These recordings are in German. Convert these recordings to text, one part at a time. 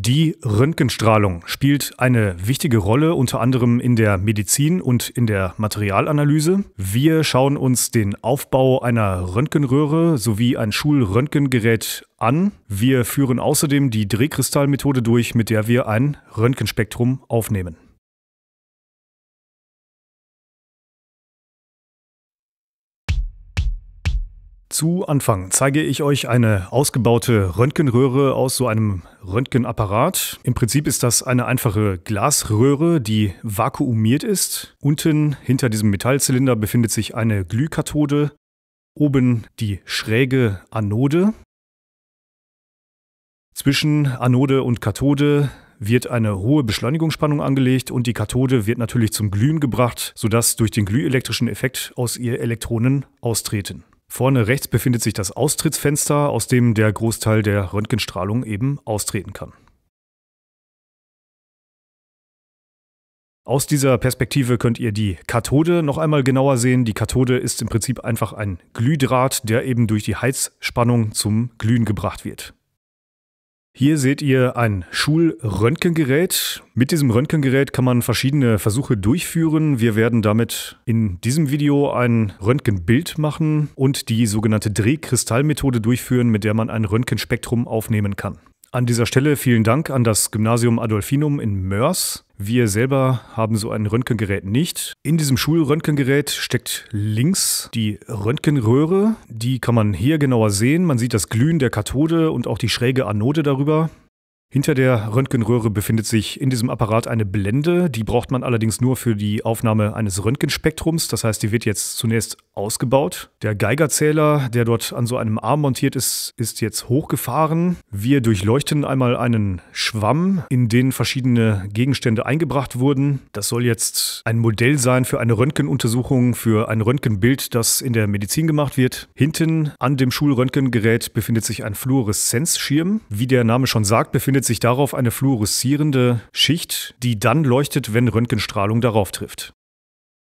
Die Röntgenstrahlung spielt eine wichtige Rolle unter anderem in der Medizin und in der Materialanalyse. Wir schauen uns den Aufbau einer Röntgenröhre sowie ein Schulröntgengerät an. Wir führen außerdem die Drehkristallmethode durch, mit der wir ein Röntgenspektrum aufnehmen. Zu Anfang zeige ich euch eine ausgebaute Röntgenröhre aus so einem Röntgenapparat. Im Prinzip ist das eine einfache Glasröhre, die vakuumiert ist. Unten hinter diesem Metallzylinder befindet sich eine Glühkathode, oben die schräge Anode. Zwischen Anode und Kathode wird eine hohe Beschleunigungsspannung angelegt und die Kathode wird natürlich zum Glühen gebracht, sodass durch den glühelektrischen Effekt aus ihr Elektronen austreten. Vorne rechts befindet sich das Austrittsfenster, aus dem der Großteil der Röntgenstrahlung eben austreten kann. Aus dieser Perspektive könnt ihr die Kathode noch einmal genauer sehen. Die Kathode ist im Prinzip einfach ein Glühdraht, der eben durch die Heizspannung zum Glühen gebracht wird. Hier seht ihr ein Schulröntgengerät. Mit diesem Röntgengerät kann man verschiedene Versuche durchführen. Wir werden damit in diesem Video ein Röntgenbild machen und die sogenannte Drehkristallmethode durchführen, mit der man ein Röntgenspektrum aufnehmen kann. An dieser Stelle vielen Dank an das Gymnasium Adolfinum in Mörs wir selber haben so ein Röntgengerät nicht. In diesem Schulröntgengerät steckt links die Röntgenröhre. Die kann man hier genauer sehen. Man sieht das Glühen der Kathode und auch die schräge Anode darüber. Hinter der Röntgenröhre befindet sich in diesem Apparat eine Blende. Die braucht man allerdings nur für die Aufnahme eines Röntgenspektrums. Das heißt, die wird jetzt zunächst ausgebaut. Der Geigerzähler, der dort an so einem Arm montiert ist, ist jetzt hochgefahren. Wir durchleuchten einmal einen Schwamm, in den verschiedene Gegenstände eingebracht wurden. Das soll jetzt ein Modell sein für eine Röntgenuntersuchung, für ein Röntgenbild, das in der Medizin gemacht wird. Hinten an dem Schulröntgengerät befindet sich ein Fluoreszenzschirm. Wie der Name schon sagt, befindet bildet sich darauf eine fluoreszierende Schicht, die dann leuchtet, wenn Röntgenstrahlung darauf trifft.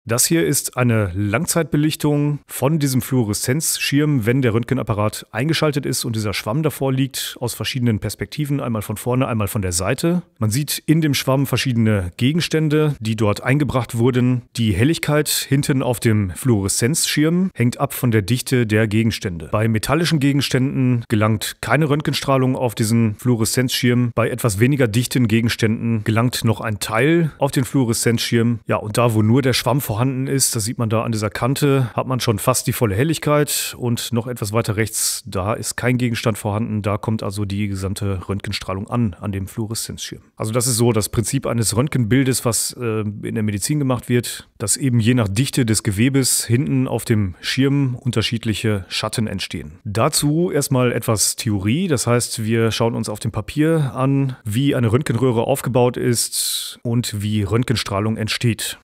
Das hier ist eine Langzeitbelichtung von diesem Fluoreszenzschirm, wenn der Röntgenapparat eingeschaltet ist und dieser Schwamm davor liegt, aus verschiedenen Perspektiven, einmal von vorne, einmal von der Seite. Man sieht in dem Schwamm verschiedene Gegenstände, die dort eingebracht wurden. Die Helligkeit hinten auf dem Fluoreszenzschirm hängt ab von der Dichte der Gegenstände. Bei metallischen Gegenständen gelangt keine Röntgenstrahlung auf diesen Fluoreszenzschirm. Bei etwas weniger dichten Gegenständen gelangt noch ein Teil auf den Fluoreszenzschirm. Ja, und da, wo nur der Schwamm vorhanden vorhanden ist, das sieht man da an dieser Kante, hat man schon fast die volle Helligkeit und noch etwas weiter rechts, da ist kein Gegenstand vorhanden, da kommt also die gesamte Röntgenstrahlung an, an dem Fluoreszenzschirm. Also das ist so das Prinzip eines Röntgenbildes, was äh, in der Medizin gemacht wird, dass eben je nach Dichte des Gewebes hinten auf dem Schirm unterschiedliche Schatten entstehen. Dazu erstmal etwas Theorie, das heißt, wir schauen uns auf dem Papier an, wie eine Röntgenröhre aufgebaut ist und wie Röntgenstrahlung entsteht.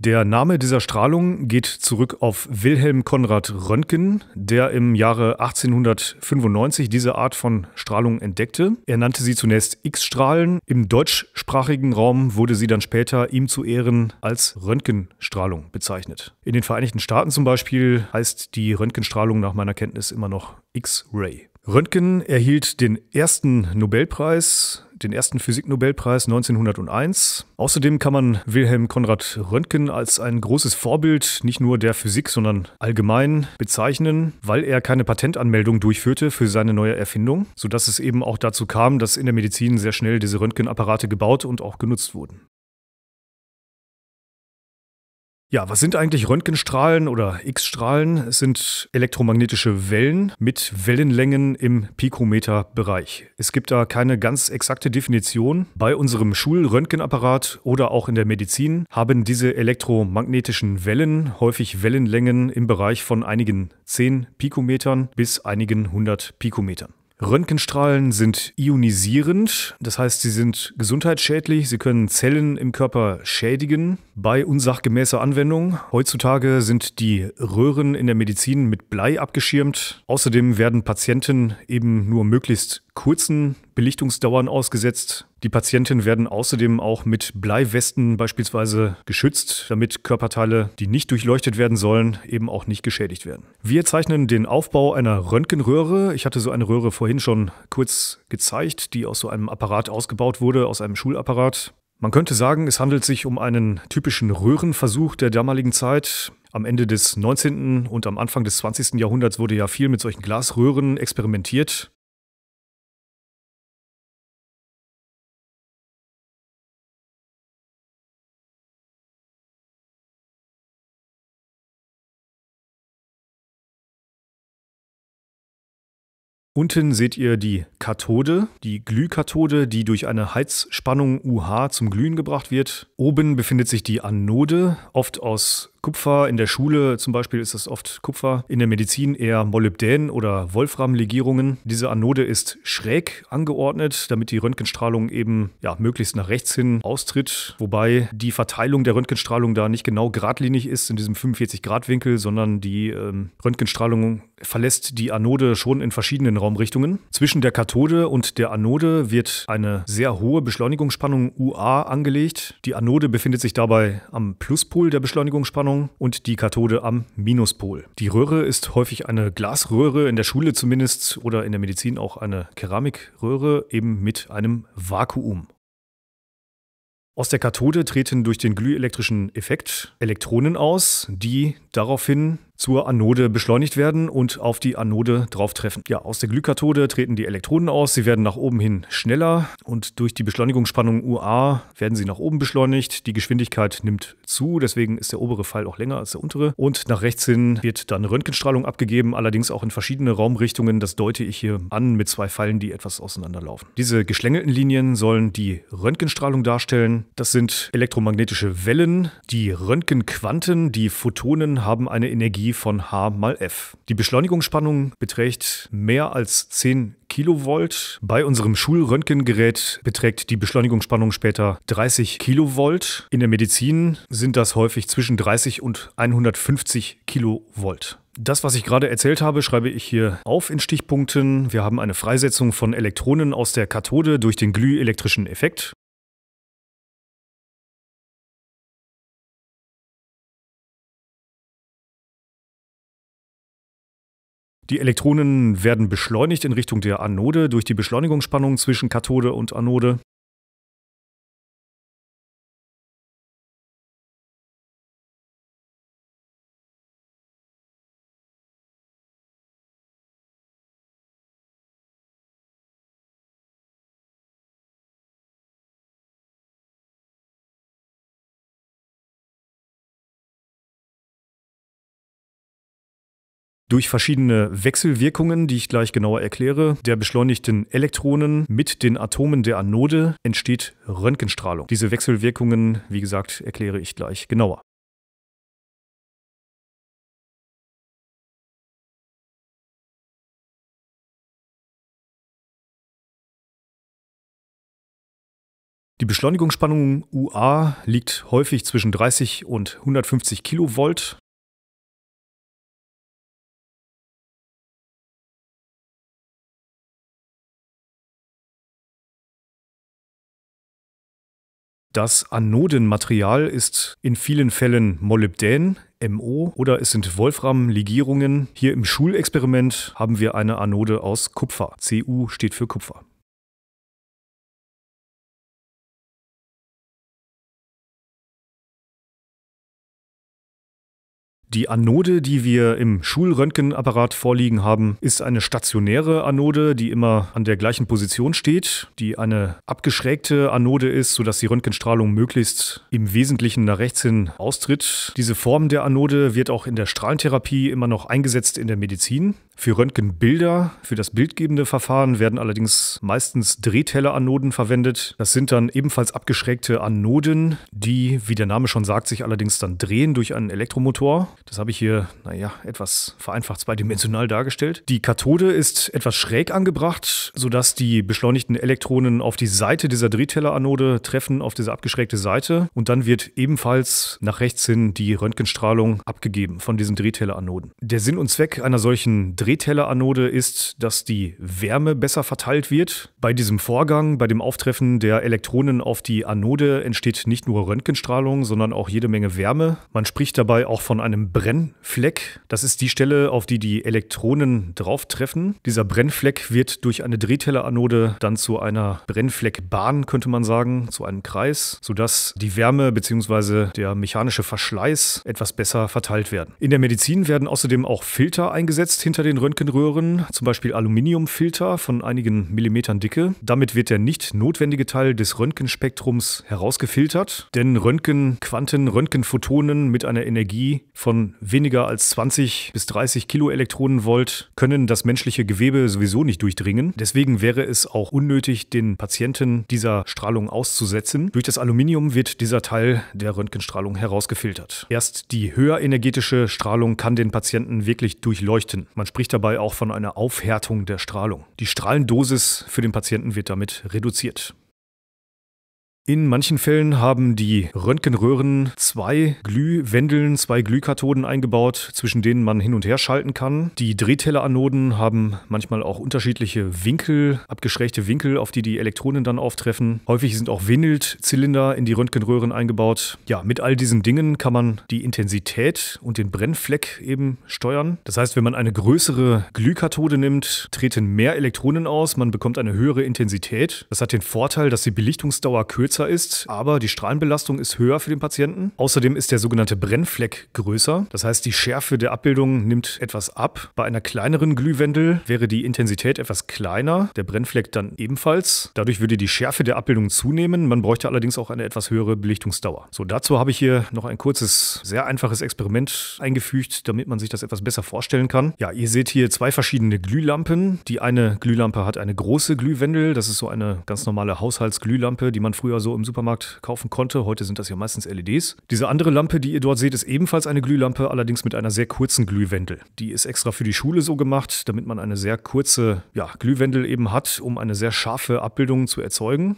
Der Name dieser Strahlung geht zurück auf Wilhelm Konrad Röntgen, der im Jahre 1895 diese Art von Strahlung entdeckte. Er nannte sie zunächst X-Strahlen. Im deutschsprachigen Raum wurde sie dann später ihm zu Ehren als Röntgenstrahlung bezeichnet. In den Vereinigten Staaten zum Beispiel heißt die Röntgenstrahlung nach meiner Kenntnis immer noch X-Ray. Röntgen erhielt den ersten Nobelpreis, den ersten Physiknobelpreis 1901. Außerdem kann man Wilhelm Konrad Röntgen als ein großes Vorbild nicht nur der Physik, sondern allgemein bezeichnen, weil er keine Patentanmeldung durchführte für seine neue Erfindung, sodass es eben auch dazu kam, dass in der Medizin sehr schnell diese Röntgenapparate gebaut und auch genutzt wurden. Ja, was sind eigentlich Röntgenstrahlen oder X-Strahlen? Es sind elektromagnetische Wellen mit Wellenlängen im Pikometerbereich. Es gibt da keine ganz exakte Definition. Bei unserem Schulröntgenapparat oder auch in der Medizin haben diese elektromagnetischen Wellen häufig Wellenlängen im Bereich von einigen 10 Pikometern bis einigen 100 Pikometern. Röntgenstrahlen sind ionisierend, das heißt, sie sind gesundheitsschädlich, sie können Zellen im Körper schädigen bei unsachgemäßer Anwendung. Heutzutage sind die Röhren in der Medizin mit Blei abgeschirmt. Außerdem werden Patienten eben nur möglichst kurzen Belichtungsdauern ausgesetzt. Die Patienten werden außerdem auch mit Bleiwesten beispielsweise geschützt, damit Körperteile, die nicht durchleuchtet werden sollen, eben auch nicht geschädigt werden. Wir zeichnen den Aufbau einer Röntgenröhre. Ich hatte so eine Röhre vorhin schon kurz gezeigt, die aus so einem Apparat ausgebaut wurde, aus einem Schulapparat. Man könnte sagen, es handelt sich um einen typischen Röhrenversuch der damaligen Zeit. Am Ende des 19. und am Anfang des 20. Jahrhunderts wurde ja viel mit solchen Glasröhren experimentiert. Unten seht ihr die Kathode, die Glühkathode, die durch eine Heizspannung UH zum Glühen gebracht wird. Oben befindet sich die Anode, oft aus Kupfer. In der Schule zum Beispiel ist es oft Kupfer. In der Medizin eher Molybdän oder Wolframlegierungen. Diese Anode ist schräg angeordnet, damit die Röntgenstrahlung eben ja, möglichst nach rechts hin austritt. Wobei die Verteilung der Röntgenstrahlung da nicht genau geradlinig ist in diesem 45-Grad-Winkel, sondern die ähm, Röntgenstrahlung verlässt die Anode schon in verschiedenen Raumrichtungen. Zwischen der Kathode und der Anode wird eine sehr hohe Beschleunigungsspannung UA angelegt. Die Anode befindet sich dabei am Pluspol der Beschleunigungsspannung Spannung und die Kathode am Minuspol. Die Röhre ist häufig eine Glasröhre, in der Schule zumindest oder in der Medizin auch eine Keramikröhre, eben mit einem Vakuum. Aus der Kathode treten durch den glühelektrischen Effekt Elektronen aus, die daraufhin zur Anode beschleunigt werden und auf die Anode drauftreffen. Ja, aus der Glühkathode treten die Elektronen aus, sie werden nach oben hin schneller und durch die Beschleunigungsspannung UA werden sie nach oben beschleunigt. Die Geschwindigkeit nimmt zu, deswegen ist der obere Pfeil auch länger als der untere und nach rechts hin wird dann Röntgenstrahlung abgegeben, allerdings auch in verschiedene Raumrichtungen. Das deute ich hier an mit zwei Pfeilen, die etwas auseinanderlaufen. Diese geschlängelten Linien sollen die Röntgenstrahlung darstellen. Das sind elektromagnetische Wellen, die Röntgenquanten, die Photonen haben eine Energie die von H mal F. Die Beschleunigungsspannung beträgt mehr als 10 Kilovolt. Bei unserem Schulröntgengerät beträgt die Beschleunigungsspannung später 30 Kilovolt. In der Medizin sind das häufig zwischen 30 und 150 Kilovolt. Das, was ich gerade erzählt habe, schreibe ich hier auf in Stichpunkten. Wir haben eine Freisetzung von Elektronen aus der Kathode durch den glühelektrischen Effekt. Die Elektronen werden beschleunigt in Richtung der Anode durch die Beschleunigungsspannung zwischen Kathode und Anode. Durch verschiedene Wechselwirkungen, die ich gleich genauer erkläre, der beschleunigten Elektronen mit den Atomen der Anode entsteht Röntgenstrahlung. Diese Wechselwirkungen, wie gesagt, erkläre ich gleich genauer. Die Beschleunigungsspannung UA liegt häufig zwischen 30 und 150 Kilovolt. Das Anodenmaterial ist in vielen Fällen Molybdän, MO, oder es sind Wolfram-Legierungen. Hier im Schulexperiment haben wir eine Anode aus Kupfer. Cu steht für Kupfer. Die Anode, die wir im Schulröntgenapparat vorliegen haben, ist eine stationäre Anode, die immer an der gleichen Position steht, die eine abgeschrägte Anode ist, sodass die Röntgenstrahlung möglichst im Wesentlichen nach rechts hin austritt. Diese Form der Anode wird auch in der Strahlentherapie immer noch eingesetzt in der Medizin. Für Röntgenbilder, für das bildgebende Verfahren werden allerdings meistens Drehtelleranoden verwendet. Das sind dann ebenfalls abgeschrägte Anoden, die, wie der Name schon sagt, sich allerdings dann drehen durch einen Elektromotor. Das habe ich hier, naja, etwas vereinfacht zweidimensional dargestellt. Die Kathode ist etwas schräg angebracht, sodass die beschleunigten Elektronen auf die Seite dieser Drehtelleranode treffen, auf diese abgeschrägte Seite. Und dann wird ebenfalls nach rechts hin die Röntgenstrahlung abgegeben von diesen Drehtelleranoden. Der Sinn und Zweck einer solchen Drehtelleranode Drehtelleranode ist, dass die Wärme besser verteilt wird. Bei diesem Vorgang, bei dem Auftreffen der Elektronen auf die Anode, entsteht nicht nur Röntgenstrahlung, sondern auch jede Menge Wärme. Man spricht dabei auch von einem Brennfleck. Das ist die Stelle, auf die die Elektronen drauftreffen. Dieser Brennfleck wird durch eine Drehtelleranode dann zu einer Brennfleckbahn, könnte man sagen, zu einem Kreis, sodass die Wärme bzw. der mechanische Verschleiß etwas besser verteilt werden. In der Medizin werden außerdem auch Filter eingesetzt hinter den in Röntgenröhren, zum Beispiel Aluminiumfilter von einigen Millimetern Dicke. Damit wird der nicht notwendige Teil des Röntgenspektrums herausgefiltert, denn Röntgenquanten, Röntgenphotonen mit einer Energie von weniger als 20 bis 30 Kiloelektronenvolt können das menschliche Gewebe sowieso nicht durchdringen. Deswegen wäre es auch unnötig, den Patienten dieser Strahlung auszusetzen. Durch das Aluminium wird dieser Teil der Röntgenstrahlung herausgefiltert. Erst die höher energetische Strahlung kann den Patienten wirklich durchleuchten. Man spricht spricht dabei auch von einer Aufhärtung der Strahlung. Die Strahlendosis für den Patienten wird damit reduziert. In manchen Fällen haben die Röntgenröhren zwei Glühwendeln, zwei Glühkathoden eingebaut, zwischen denen man hin und her schalten kann. Die Drehtelleranoden haben manchmal auch unterschiedliche Winkel, abgeschrägte Winkel, auf die die Elektronen dann auftreffen. Häufig sind auch Windzylinder in die Röntgenröhren eingebaut. Ja, mit all diesen Dingen kann man die Intensität und den Brennfleck eben steuern. Das heißt, wenn man eine größere Glühkathode nimmt, treten mehr Elektronen aus, man bekommt eine höhere Intensität. Das hat den Vorteil, dass die Belichtungsdauer kürzer kürzer ist, aber die Strahlenbelastung ist höher für den Patienten. Außerdem ist der sogenannte Brennfleck größer. Das heißt, die Schärfe der Abbildung nimmt etwas ab. Bei einer kleineren Glühwendel wäre die Intensität etwas kleiner, der Brennfleck dann ebenfalls. Dadurch würde die Schärfe der Abbildung zunehmen. Man bräuchte allerdings auch eine etwas höhere Belichtungsdauer. So, dazu habe ich hier noch ein kurzes, sehr einfaches Experiment eingefügt, damit man sich das etwas besser vorstellen kann. Ja, ihr seht hier zwei verschiedene Glühlampen. Die eine Glühlampe hat eine große Glühwendel. Das ist so eine ganz normale Haushaltsglühlampe, die man früher oder so im Supermarkt kaufen konnte. Heute sind das ja meistens LEDs. Diese andere Lampe, die ihr dort seht, ist ebenfalls eine Glühlampe, allerdings mit einer sehr kurzen Glühwendel. Die ist extra für die Schule so gemacht, damit man eine sehr kurze ja, Glühwendel eben hat, um eine sehr scharfe Abbildung zu erzeugen.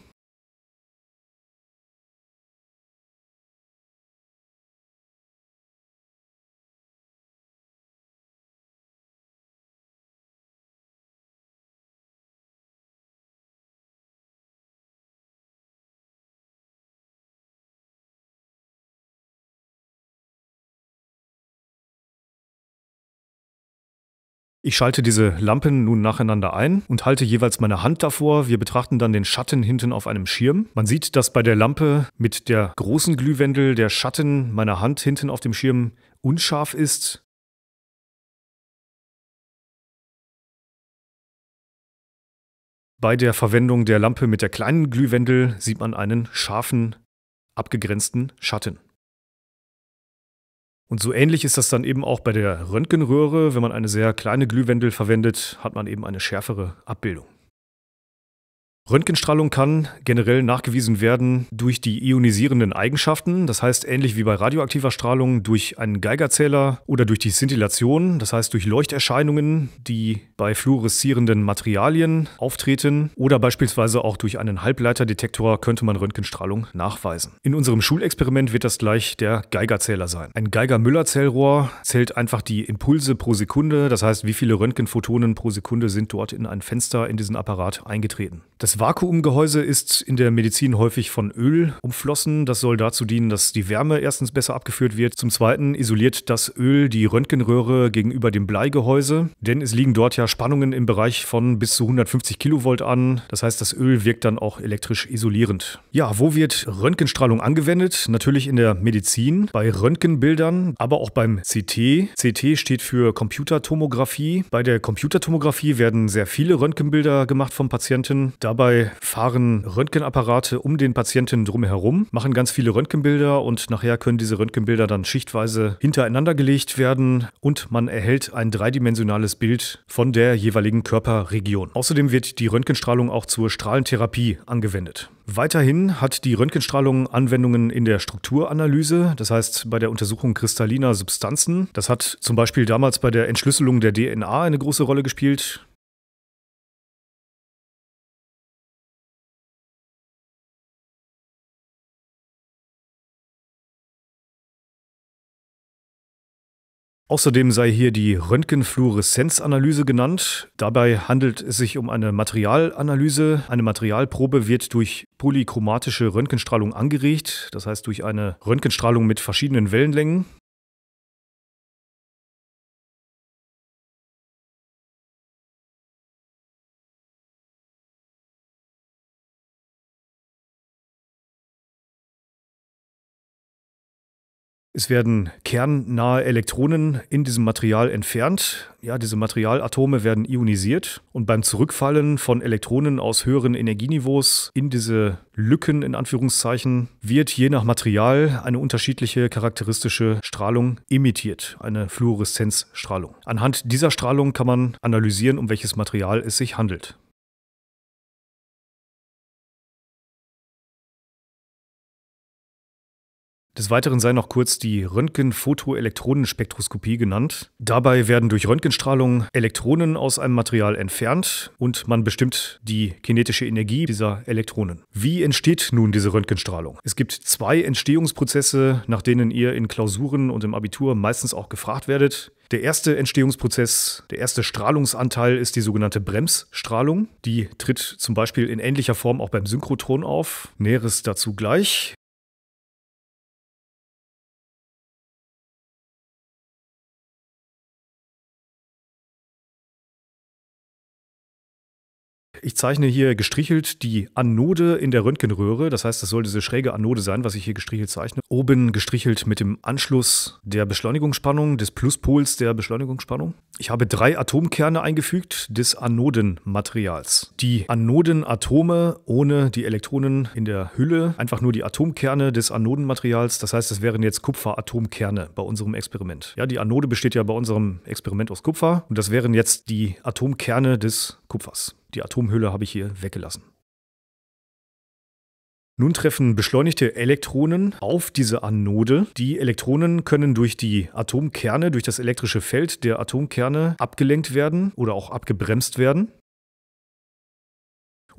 Ich schalte diese Lampen nun nacheinander ein und halte jeweils meine Hand davor. Wir betrachten dann den Schatten hinten auf einem Schirm. Man sieht, dass bei der Lampe mit der großen Glühwendel der Schatten meiner Hand hinten auf dem Schirm unscharf ist. Bei der Verwendung der Lampe mit der kleinen Glühwendel sieht man einen scharfen, abgegrenzten Schatten. Und so ähnlich ist das dann eben auch bei der Röntgenröhre. Wenn man eine sehr kleine Glühwendel verwendet, hat man eben eine schärfere Abbildung. Röntgenstrahlung kann generell nachgewiesen werden durch die ionisierenden Eigenschaften, das heißt ähnlich wie bei radioaktiver Strahlung durch einen Geigerzähler oder durch die Szintillation, das heißt durch Leuchterscheinungen, die bei fluoreszierenden Materialien auftreten oder beispielsweise auch durch einen Halbleiterdetektor könnte man Röntgenstrahlung nachweisen. In unserem Schulexperiment wird das gleich der Geigerzähler sein. Ein geiger müller zellrohr zählt einfach die Impulse pro Sekunde, das heißt wie viele Röntgenphotonen pro Sekunde sind dort in ein Fenster in diesen Apparat eingetreten. Das das Vakuumgehäuse ist in der Medizin häufig von Öl umflossen. Das soll dazu dienen, dass die Wärme erstens besser abgeführt wird. Zum Zweiten isoliert das Öl die Röntgenröhre gegenüber dem Bleigehäuse, denn es liegen dort ja Spannungen im Bereich von bis zu 150 Kilovolt an. Das heißt, das Öl wirkt dann auch elektrisch isolierend. Ja, wo wird Röntgenstrahlung angewendet? Natürlich in der Medizin, bei Röntgenbildern, aber auch beim CT. CT steht für Computertomographie. Bei der Computertomographie werden sehr viele Röntgenbilder gemacht vom Patienten. Dabei Dabei fahren Röntgenapparate um den Patienten drumherum, machen ganz viele Röntgenbilder und nachher können diese Röntgenbilder dann schichtweise hintereinander gelegt werden und man erhält ein dreidimensionales Bild von der jeweiligen Körperregion. Außerdem wird die Röntgenstrahlung auch zur Strahlentherapie angewendet. Weiterhin hat die Röntgenstrahlung Anwendungen in der Strukturanalyse, das heißt bei der Untersuchung kristalliner Substanzen. Das hat zum Beispiel damals bei der Entschlüsselung der DNA eine große Rolle gespielt. Außerdem sei hier die Röntgenfluoreszenzanalyse genannt. Dabei handelt es sich um eine Materialanalyse. Eine Materialprobe wird durch polychromatische Röntgenstrahlung angeregt, das heißt durch eine Röntgenstrahlung mit verschiedenen Wellenlängen. Es werden kernnahe Elektronen in diesem Material entfernt. Ja, diese Materialatome werden ionisiert und beim Zurückfallen von Elektronen aus höheren Energieniveaus in diese Lücken in Anführungszeichen wird je nach Material eine unterschiedliche charakteristische Strahlung emittiert, eine Fluoreszenzstrahlung. Anhand dieser Strahlung kann man analysieren, um welches Material es sich handelt. Des Weiteren sei noch kurz die Röntgenfotoelektronenspektroskopie genannt. Dabei werden durch Röntgenstrahlung Elektronen aus einem Material entfernt und man bestimmt die kinetische Energie dieser Elektronen. Wie entsteht nun diese Röntgenstrahlung? Es gibt zwei Entstehungsprozesse, nach denen ihr in Klausuren und im Abitur meistens auch gefragt werdet. Der erste Entstehungsprozess, der erste Strahlungsanteil ist die sogenannte Bremsstrahlung. Die tritt zum Beispiel in ähnlicher Form auch beim Synchrotron auf. Näheres dazu gleich. Ich zeichne hier gestrichelt die Anode in der Röntgenröhre. Das heißt, das soll diese schräge Anode sein, was ich hier gestrichelt zeichne. Oben gestrichelt mit dem Anschluss der Beschleunigungsspannung, des Pluspols der Beschleunigungsspannung. Ich habe drei Atomkerne eingefügt des Anodenmaterials. Die Anodenatome ohne die Elektronen in der Hülle, einfach nur die Atomkerne des Anodenmaterials. Das heißt, das wären jetzt Kupferatomkerne bei unserem Experiment. Ja, die Anode besteht ja bei unserem Experiment aus Kupfer und das wären jetzt die Atomkerne des Kupfers. Die Atomhülle habe ich hier weggelassen. Nun treffen beschleunigte Elektronen auf diese Anode. Die Elektronen können durch die Atomkerne, durch das elektrische Feld der Atomkerne abgelenkt werden oder auch abgebremst werden.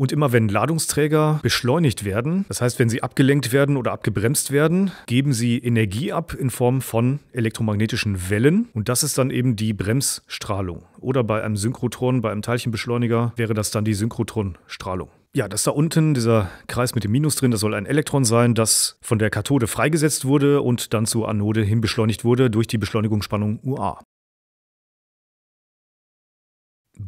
Und immer wenn Ladungsträger beschleunigt werden, das heißt, wenn sie abgelenkt werden oder abgebremst werden, geben sie Energie ab in Form von elektromagnetischen Wellen. Und das ist dann eben die Bremsstrahlung. Oder bei einem Synchrotron, bei einem Teilchenbeschleuniger wäre das dann die Synchrotronstrahlung. Ja, das da unten, dieser Kreis mit dem Minus drin, das soll ein Elektron sein, das von der Kathode freigesetzt wurde und dann zur Anode hin beschleunigt wurde durch die Beschleunigungsspannung UA.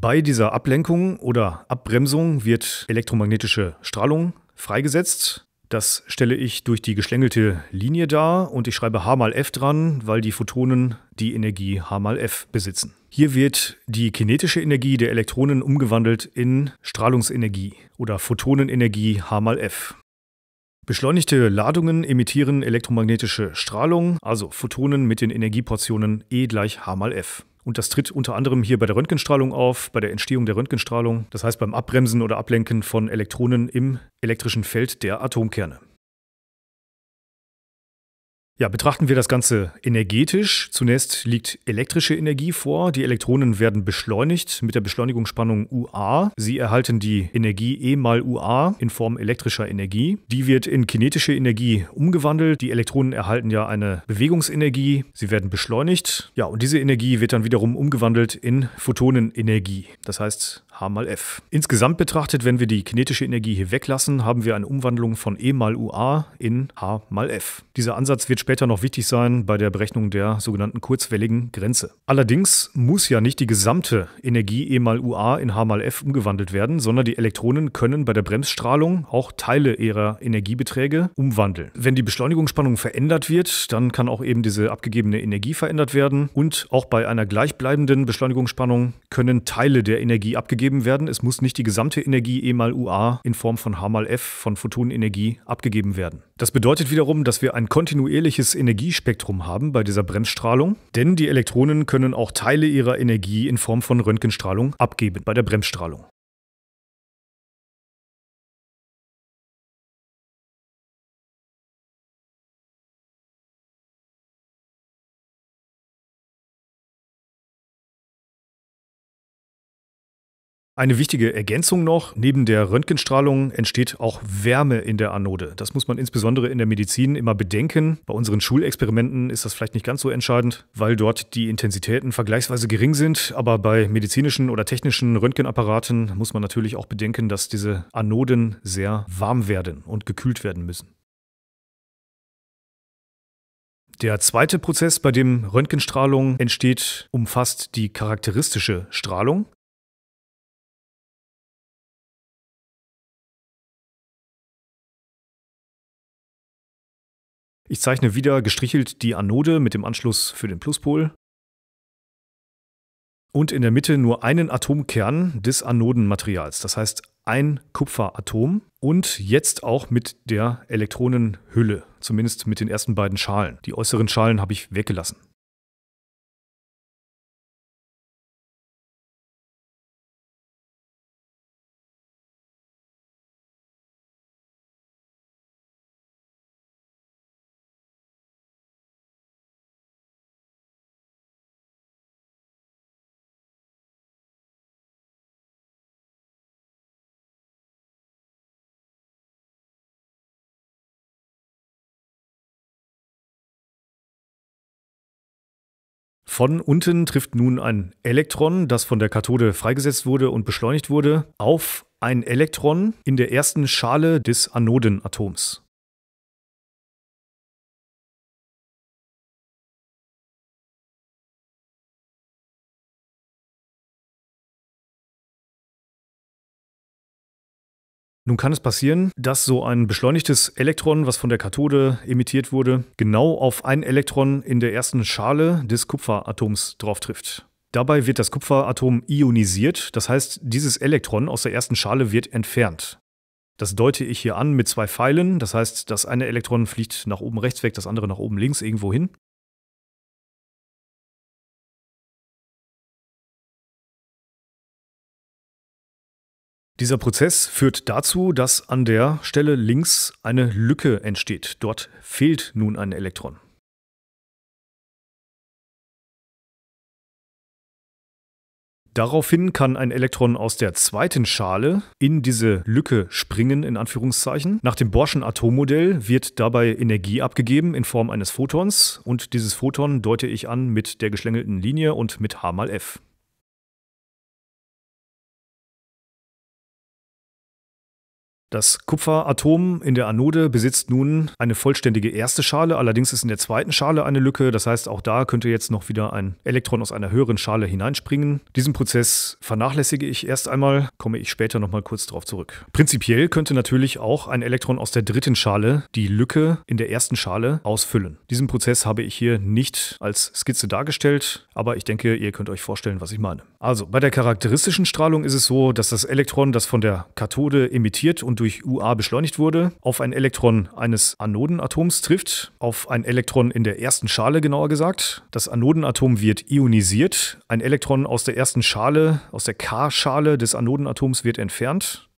Bei dieser Ablenkung oder Abbremsung wird elektromagnetische Strahlung freigesetzt. Das stelle ich durch die geschlängelte Linie dar und ich schreibe H mal F dran, weil die Photonen die Energie H mal F besitzen. Hier wird die kinetische Energie der Elektronen umgewandelt in Strahlungsenergie oder Photonenenergie H mal F. Beschleunigte Ladungen emittieren elektromagnetische Strahlung, also Photonen mit den Energieportionen E gleich H mal F. Und das tritt unter anderem hier bei der Röntgenstrahlung auf, bei der Entstehung der Röntgenstrahlung, das heißt beim Abbremsen oder Ablenken von Elektronen im elektrischen Feld der Atomkerne. Ja, betrachten wir das Ganze energetisch. Zunächst liegt elektrische Energie vor. Die Elektronen werden beschleunigt mit der Beschleunigungsspannung UA. Sie erhalten die Energie E mal UA in Form elektrischer Energie. Die wird in kinetische Energie umgewandelt. Die Elektronen erhalten ja eine Bewegungsenergie. Sie werden beschleunigt. Ja, und diese Energie wird dann wiederum umgewandelt in Photonenenergie. Das heißt H mal F. Insgesamt betrachtet, wenn wir die kinetische Energie hier weglassen, haben wir eine Umwandlung von E mal UA in H mal F. Dieser Ansatz wird später noch wichtig sein bei der Berechnung der sogenannten kurzwelligen Grenze. Allerdings muss ja nicht die gesamte Energie E mal UA in H mal F umgewandelt werden, sondern die Elektronen können bei der Bremsstrahlung auch Teile ihrer Energiebeträge umwandeln. Wenn die Beschleunigungsspannung verändert wird, dann kann auch eben diese abgegebene Energie verändert werden und auch bei einer gleichbleibenden Beschleunigungsspannung können Teile der Energie abgegeben werden. Es muss nicht die gesamte Energie E mal UA in Form von H mal F von Photonenergie abgegeben werden. Das bedeutet wiederum, dass wir ein kontinuierliches ähnliches Energiespektrum haben bei dieser Bremsstrahlung, denn die Elektronen können auch Teile ihrer Energie in Form von Röntgenstrahlung abgeben bei der Bremsstrahlung. Eine wichtige Ergänzung noch, neben der Röntgenstrahlung entsteht auch Wärme in der Anode. Das muss man insbesondere in der Medizin immer bedenken. Bei unseren Schulexperimenten ist das vielleicht nicht ganz so entscheidend, weil dort die Intensitäten vergleichsweise gering sind. Aber bei medizinischen oder technischen Röntgenapparaten muss man natürlich auch bedenken, dass diese Anoden sehr warm werden und gekühlt werden müssen. Der zweite Prozess, bei dem Röntgenstrahlung entsteht, umfasst die charakteristische Strahlung. Ich zeichne wieder gestrichelt die Anode mit dem Anschluss für den Pluspol und in der Mitte nur einen Atomkern des Anodenmaterials, das heißt ein Kupferatom und jetzt auch mit der Elektronenhülle, zumindest mit den ersten beiden Schalen. Die äußeren Schalen habe ich weggelassen. Von unten trifft nun ein Elektron, das von der Kathode freigesetzt wurde und beschleunigt wurde, auf ein Elektron in der ersten Schale des Anodenatoms. Nun kann es passieren, dass so ein beschleunigtes Elektron, was von der Kathode emittiert wurde, genau auf ein Elektron in der ersten Schale des Kupferatoms drauf trifft. Dabei wird das Kupferatom ionisiert, das heißt, dieses Elektron aus der ersten Schale wird entfernt. Das deute ich hier an mit zwei Pfeilen, das heißt, das eine Elektron fliegt nach oben rechts weg, das andere nach oben links irgendwo hin. Dieser Prozess führt dazu, dass an der Stelle links eine Lücke entsteht. Dort fehlt nun ein Elektron. Daraufhin kann ein Elektron aus der zweiten Schale in diese Lücke springen, in Anführungszeichen. Nach dem Borschen Atommodell wird dabei Energie abgegeben in Form eines Photons und dieses Photon deute ich an mit der geschlängelten Linie und mit H mal F. Das Kupferatom in der Anode besitzt nun eine vollständige erste Schale, allerdings ist in der zweiten Schale eine Lücke, das heißt auch da könnte jetzt noch wieder ein Elektron aus einer höheren Schale hineinspringen. Diesen Prozess vernachlässige ich erst einmal, komme ich später nochmal kurz darauf zurück. Prinzipiell könnte natürlich auch ein Elektron aus der dritten Schale die Lücke in der ersten Schale ausfüllen. Diesen Prozess habe ich hier nicht als Skizze dargestellt, aber ich denke, ihr könnt euch vorstellen, was ich meine. Also bei der charakteristischen Strahlung ist es so, dass das Elektron, das von der Kathode emittiert und durch UA beschleunigt wurde, auf ein Elektron eines Anodenatoms trifft, auf ein Elektron in der ersten Schale genauer gesagt. Das Anodenatom wird ionisiert, ein Elektron aus der ersten Schale, aus der K-Schale des Anodenatoms wird entfernt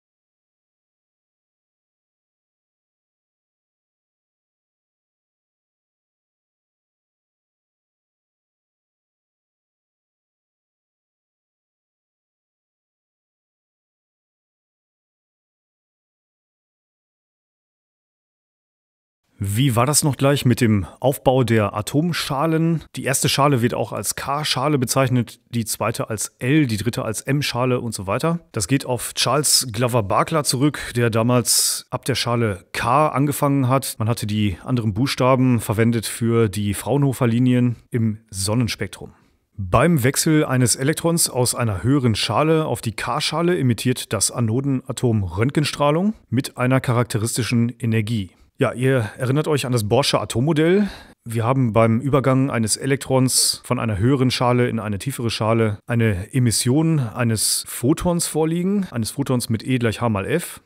Wie war das noch gleich mit dem Aufbau der Atomschalen? Die erste Schale wird auch als K-Schale bezeichnet, die zweite als L, die dritte als M-Schale und so weiter. Das geht auf Charles Glover Barkler zurück, der damals ab der Schale K angefangen hat. Man hatte die anderen Buchstaben verwendet für die Fraunhofer-Linien im Sonnenspektrum. Beim Wechsel eines Elektrons aus einer höheren Schale auf die K-Schale emittiert das Anodenatom Röntgenstrahlung mit einer charakteristischen Energie. Ja, ihr erinnert euch an das Borsche Atommodell. Wir haben beim Übergang eines Elektrons von einer höheren Schale in eine tiefere Schale eine Emission eines Photons vorliegen, eines Photons mit E gleich H mal F.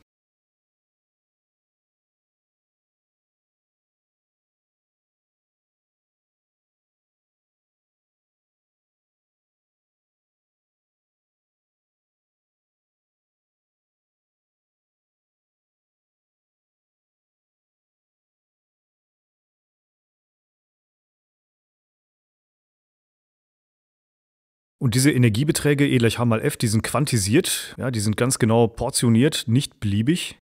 Und diese Energiebeträge E gleich H mal F, die sind quantisiert, ja, die sind ganz genau portioniert, nicht beliebig.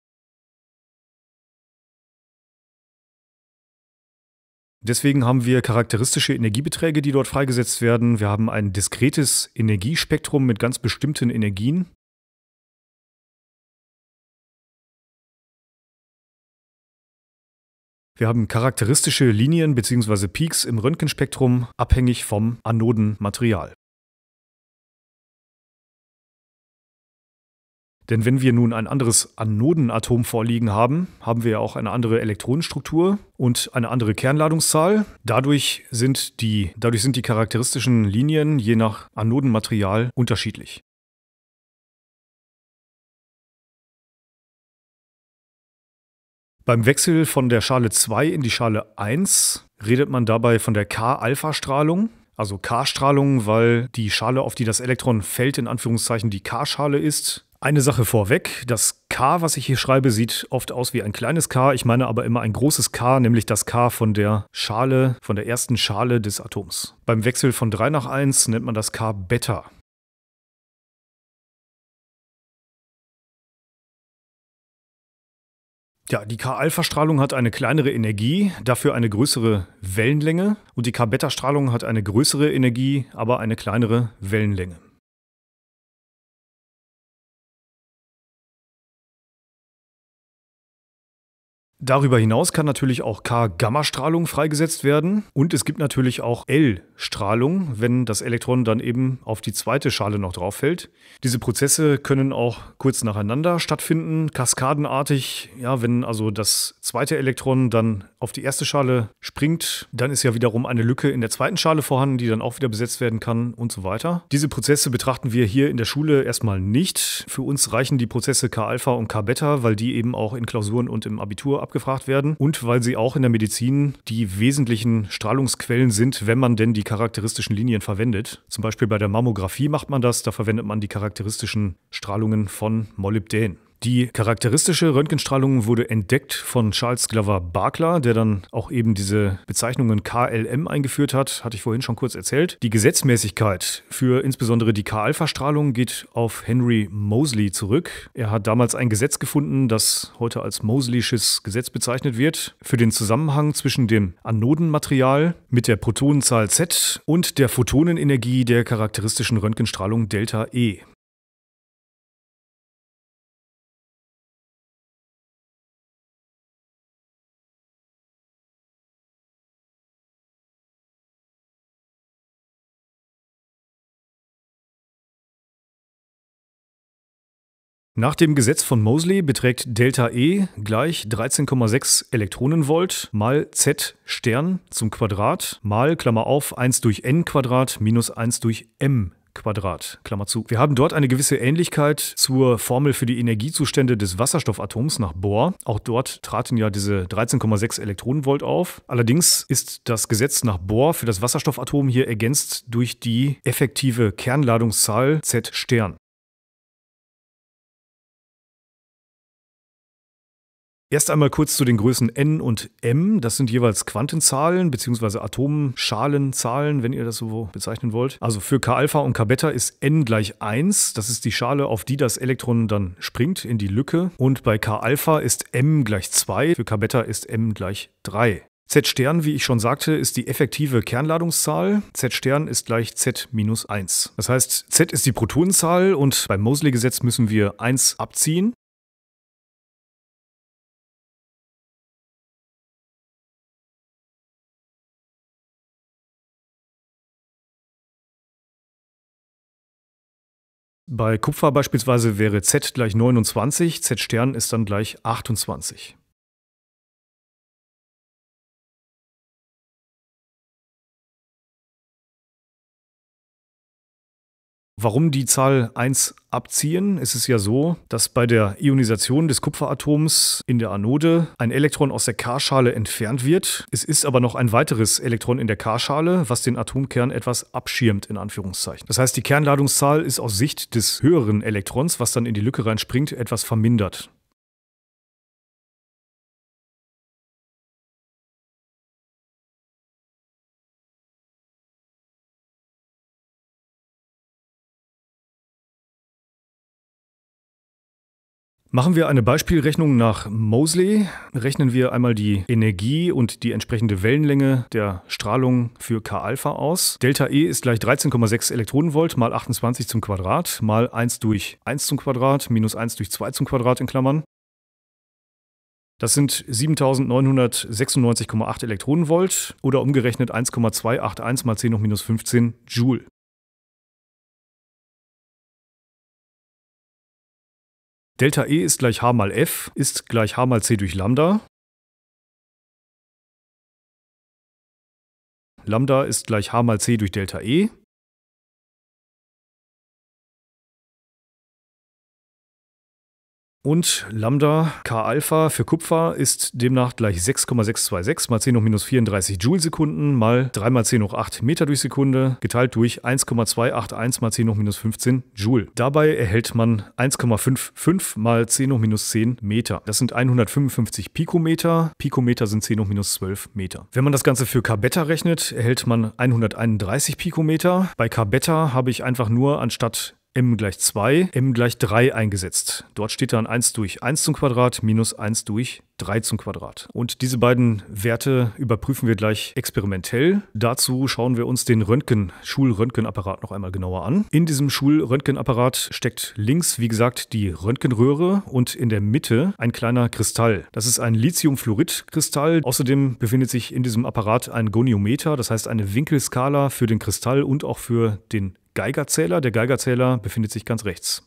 Deswegen haben wir charakteristische Energiebeträge, die dort freigesetzt werden. Wir haben ein diskretes Energiespektrum mit ganz bestimmten Energien. Wir haben charakteristische Linien bzw. Peaks im Röntgenspektrum, abhängig vom Anodenmaterial. Denn wenn wir nun ein anderes Anodenatom vorliegen haben, haben wir ja auch eine andere Elektronenstruktur und eine andere Kernladungszahl. Dadurch sind die, dadurch sind die charakteristischen Linien je nach Anodenmaterial unterschiedlich. Beim Wechsel von der Schale 2 in die Schale 1 redet man dabei von der K-Alpha-Strahlung, also K-Strahlung, weil die Schale, auf die das Elektron fällt, in Anführungszeichen die K-Schale ist eine Sache vorweg, das K, was ich hier schreibe, sieht oft aus wie ein kleines K. Ich meine aber immer ein großes K, nämlich das K von der Schale, von der ersten Schale des Atoms. Beim Wechsel von 3 nach 1 nennt man das K Beta. Ja, die K-Alpha-Strahlung hat eine kleinere Energie, dafür eine größere Wellenlänge und die K-Beta-Strahlung hat eine größere Energie, aber eine kleinere Wellenlänge. Darüber hinaus kann natürlich auch K-Gamma-Strahlung freigesetzt werden und es gibt natürlich auch L-Strahlung, wenn das Elektron dann eben auf die zweite Schale noch drauf fällt. Diese Prozesse können auch kurz nacheinander stattfinden, kaskadenartig, ja, wenn also das zweite Elektron dann auf die erste Schale springt, dann ist ja wiederum eine Lücke in der zweiten Schale vorhanden, die dann auch wieder besetzt werden kann und so weiter. Diese Prozesse betrachten wir hier in der Schule erstmal nicht. Für uns reichen die Prozesse K-Alpha und K-Beta, weil die eben auch in Klausuren und im Abitur abgefragt werden und weil sie auch in der Medizin die wesentlichen Strahlungsquellen sind, wenn man denn die charakteristischen Linien verwendet. Zum Beispiel bei der Mammographie macht man das, da verwendet man die charakteristischen Strahlungen von Molybden. Die charakteristische Röntgenstrahlung wurde entdeckt von Charles Glover Barkler, der dann auch eben diese Bezeichnungen KLM eingeführt hat, hatte ich vorhin schon kurz erzählt. Die Gesetzmäßigkeit für insbesondere die K-Alpha-Strahlung geht auf Henry Moseley zurück. Er hat damals ein Gesetz gefunden, das heute als Moseleysches Gesetz bezeichnet wird, für den Zusammenhang zwischen dem Anodenmaterial mit der Protonenzahl Z und der Photonenenergie der charakteristischen Röntgenstrahlung Delta E. Nach dem Gesetz von Mosley beträgt Delta E gleich 13,6 Elektronenvolt mal Z Stern zum Quadrat mal Klammer auf 1 durch N Quadrat minus 1 durch M Quadrat, Klammer zu. Wir haben dort eine gewisse Ähnlichkeit zur Formel für die Energiezustände des Wasserstoffatoms nach Bohr. Auch dort traten ja diese 13,6 Elektronenvolt auf. Allerdings ist das Gesetz nach Bohr für das Wasserstoffatom hier ergänzt durch die effektive Kernladungszahl Z Stern. Erst einmal kurz zu den Größen N und M. Das sind jeweils Quantenzahlen bzw. Atomschalenzahlen, wenn ihr das so bezeichnen wollt. Also für K-Alpha und K-Beta ist N gleich 1. Das ist die Schale, auf die das Elektron dann springt, in die Lücke. Und bei K-Alpha ist M gleich 2. Für K-Beta ist M gleich 3. Z-Stern, wie ich schon sagte, ist die effektive Kernladungszahl. Z-Stern ist gleich Z minus 1. Das heißt, Z ist die Protonenzahl und beim Mosley-Gesetz müssen wir 1 abziehen. Bei Kupfer beispielsweise wäre Z gleich 29, Z Stern ist dann gleich 28. Warum die Zahl 1 abziehen? Es ist ja so, dass bei der Ionisation des Kupferatoms in der Anode ein Elektron aus der K-Schale entfernt wird. Es ist aber noch ein weiteres Elektron in der K-Schale, was den Atomkern etwas abschirmt, in Anführungszeichen. Das heißt, die Kernladungszahl ist aus Sicht des höheren Elektrons, was dann in die Lücke reinspringt, etwas vermindert. Machen wir eine Beispielrechnung nach Mosley, rechnen wir einmal die Energie und die entsprechende Wellenlänge der Strahlung für K-Alpha aus. Delta E ist gleich 13,6 Elektronenvolt mal 28 zum Quadrat mal 1 durch 1 zum Quadrat minus 1 durch 2 zum Quadrat in Klammern. Das sind 7996,8 Elektronenvolt oder umgerechnet 1,281 mal 10 hoch minus 15 Joule. Delta E ist gleich H mal F ist gleich H mal C durch Lambda. Lambda ist gleich H mal C durch Delta E. Und Lambda K-Alpha für Kupfer ist demnach gleich 6,626 mal 10 hoch minus 34 Joule-Sekunden mal 3 mal 10 hoch 8 Meter durch Sekunde geteilt durch 1,281 mal 10 hoch minus 15 Joule. Dabei erhält man 1,55 mal 10 hoch minus 10 Meter. Das sind 155 Pikometer. Pikometer sind 10 hoch minus 12 Meter. Wenn man das Ganze für K-Beta rechnet, erhält man 131 Pikometer. Bei K-Beta habe ich einfach nur anstatt m gleich 2, m gleich 3 eingesetzt. Dort steht dann 1 durch 1 zum Quadrat minus 1 durch 3 zum Quadrat. Und diese beiden Werte überprüfen wir gleich experimentell. Dazu schauen wir uns den Röntgen, Schulröntgenapparat noch einmal genauer an. In diesem Schulröntgenapparat steckt links, wie gesagt, die Röntgenröhre und in der Mitte ein kleiner Kristall. Das ist ein Lithiumfluoridkristall. Außerdem befindet sich in diesem Apparat ein Goniometer, das heißt eine Winkelskala für den Kristall und auch für den Geigerzähler. Der Geigerzähler befindet sich ganz rechts.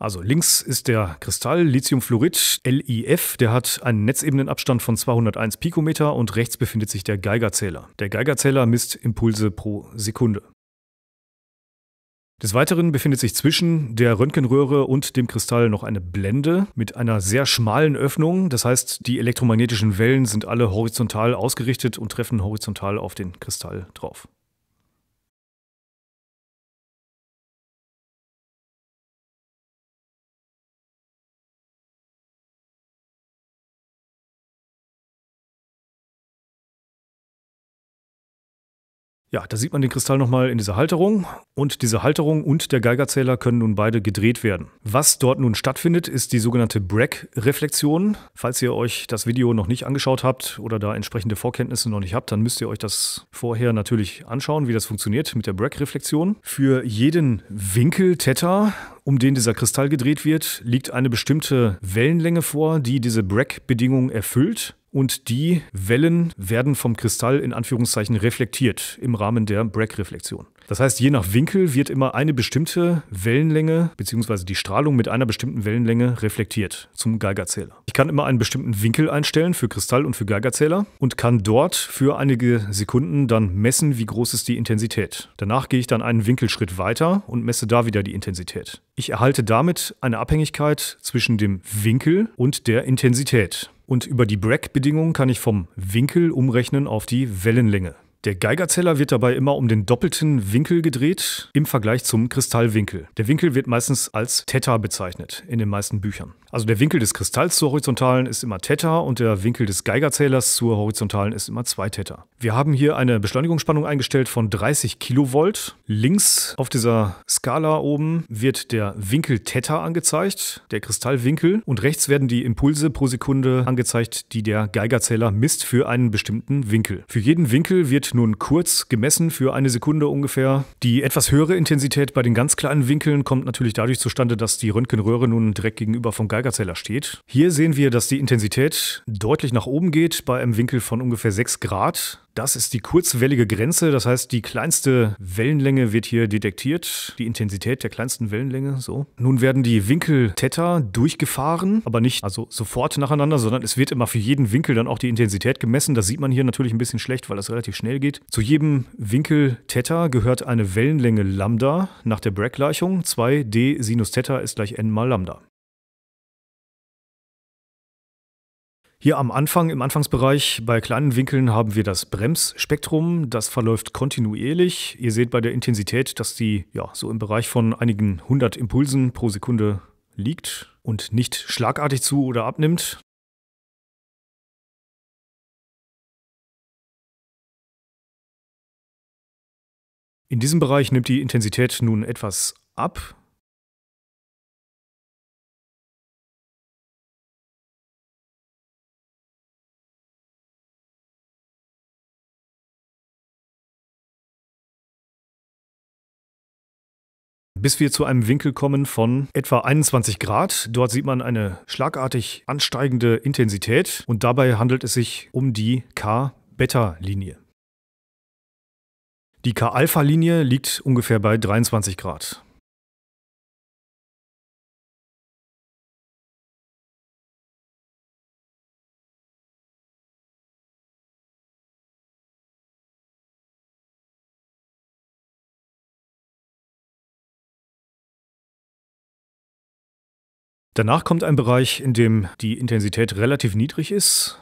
Also links ist der Kristall Lithiumfluorid LIF, der hat einen Netzebenenabstand von 201 Pikometer und rechts befindet sich der Geigerzähler. Der Geigerzähler misst Impulse pro Sekunde. Des Weiteren befindet sich zwischen der Röntgenröhre und dem Kristall noch eine Blende mit einer sehr schmalen Öffnung. Das heißt, die elektromagnetischen Wellen sind alle horizontal ausgerichtet und treffen horizontal auf den Kristall drauf. Ja, da sieht man den Kristall nochmal in dieser Halterung. Und diese Halterung und der Geigerzähler können nun beide gedreht werden. Was dort nun stattfindet, ist die sogenannte Bragg-Reflexion. Falls ihr euch das Video noch nicht angeschaut habt oder da entsprechende Vorkenntnisse noch nicht habt, dann müsst ihr euch das vorher natürlich anschauen, wie das funktioniert mit der Bragg-Reflexion. Für jeden Winkel Theta um den dieser Kristall gedreht wird, liegt eine bestimmte Wellenlänge vor, die diese Bragg-Bedingung erfüllt und die Wellen werden vom Kristall in Anführungszeichen reflektiert im Rahmen der Bragg-Reflexion. Das heißt, je nach Winkel wird immer eine bestimmte Wellenlänge bzw. die Strahlung mit einer bestimmten Wellenlänge reflektiert zum Geigerzähler. Ich kann immer einen bestimmten Winkel einstellen für Kristall und für Geigerzähler und kann dort für einige Sekunden dann messen, wie groß ist die Intensität. Danach gehe ich dann einen Winkelschritt weiter und messe da wieder die Intensität. Ich erhalte damit eine Abhängigkeit zwischen dem Winkel und der Intensität. Und über die bragg bedingungen kann ich vom Winkel umrechnen auf die Wellenlänge. Der Geigerzeller wird dabei immer um den doppelten Winkel gedreht im Vergleich zum Kristallwinkel. Der Winkel wird meistens als Theta bezeichnet in den meisten Büchern. Also der Winkel des Kristalls zur horizontalen ist immer Theta und der Winkel des Geigerzählers zur horizontalen ist immer 2 Theta. Wir haben hier eine Beschleunigungsspannung eingestellt von 30 Kilovolt. Links auf dieser Skala oben wird der Winkel Theta angezeigt, der Kristallwinkel und rechts werden die Impulse pro Sekunde angezeigt, die der Geigerzähler misst für einen bestimmten Winkel. Für jeden Winkel wird nun kurz gemessen für eine Sekunde ungefähr. Die etwas höhere Intensität bei den ganz kleinen Winkeln kommt natürlich dadurch zustande, dass die Röntgenröhre nun direkt gegenüber vom Geigerzähler Geigerzähler steht. Hier sehen wir, dass die Intensität deutlich nach oben geht bei einem Winkel von ungefähr 6 Grad. Das ist die kurzwellige Grenze, das heißt, die kleinste Wellenlänge wird hier detektiert, die Intensität der kleinsten Wellenlänge, so. Nun werden die Winkel Theta durchgefahren, aber nicht also sofort nacheinander, sondern es wird immer für jeden Winkel dann auch die Intensität gemessen. Das sieht man hier natürlich ein bisschen schlecht, weil das relativ schnell geht. Zu jedem Winkel Theta gehört eine Wellenlänge Lambda nach der Bragg-Gleichung. 2d Sinus Theta ist gleich n mal Lambda. Hier am Anfang, im Anfangsbereich bei kleinen Winkeln haben wir das Bremsspektrum. Das verläuft kontinuierlich. Ihr seht bei der Intensität, dass die ja, so im Bereich von einigen hundert Impulsen pro Sekunde liegt und nicht schlagartig zu oder abnimmt. In diesem Bereich nimmt die Intensität nun etwas ab. bis wir zu einem Winkel kommen von etwa 21 Grad. Dort sieht man eine schlagartig ansteigende Intensität und dabei handelt es sich um die K-Beta-Linie. Die K-Alpha-Linie liegt ungefähr bei 23 Grad. Danach kommt ein Bereich, in dem die Intensität relativ niedrig ist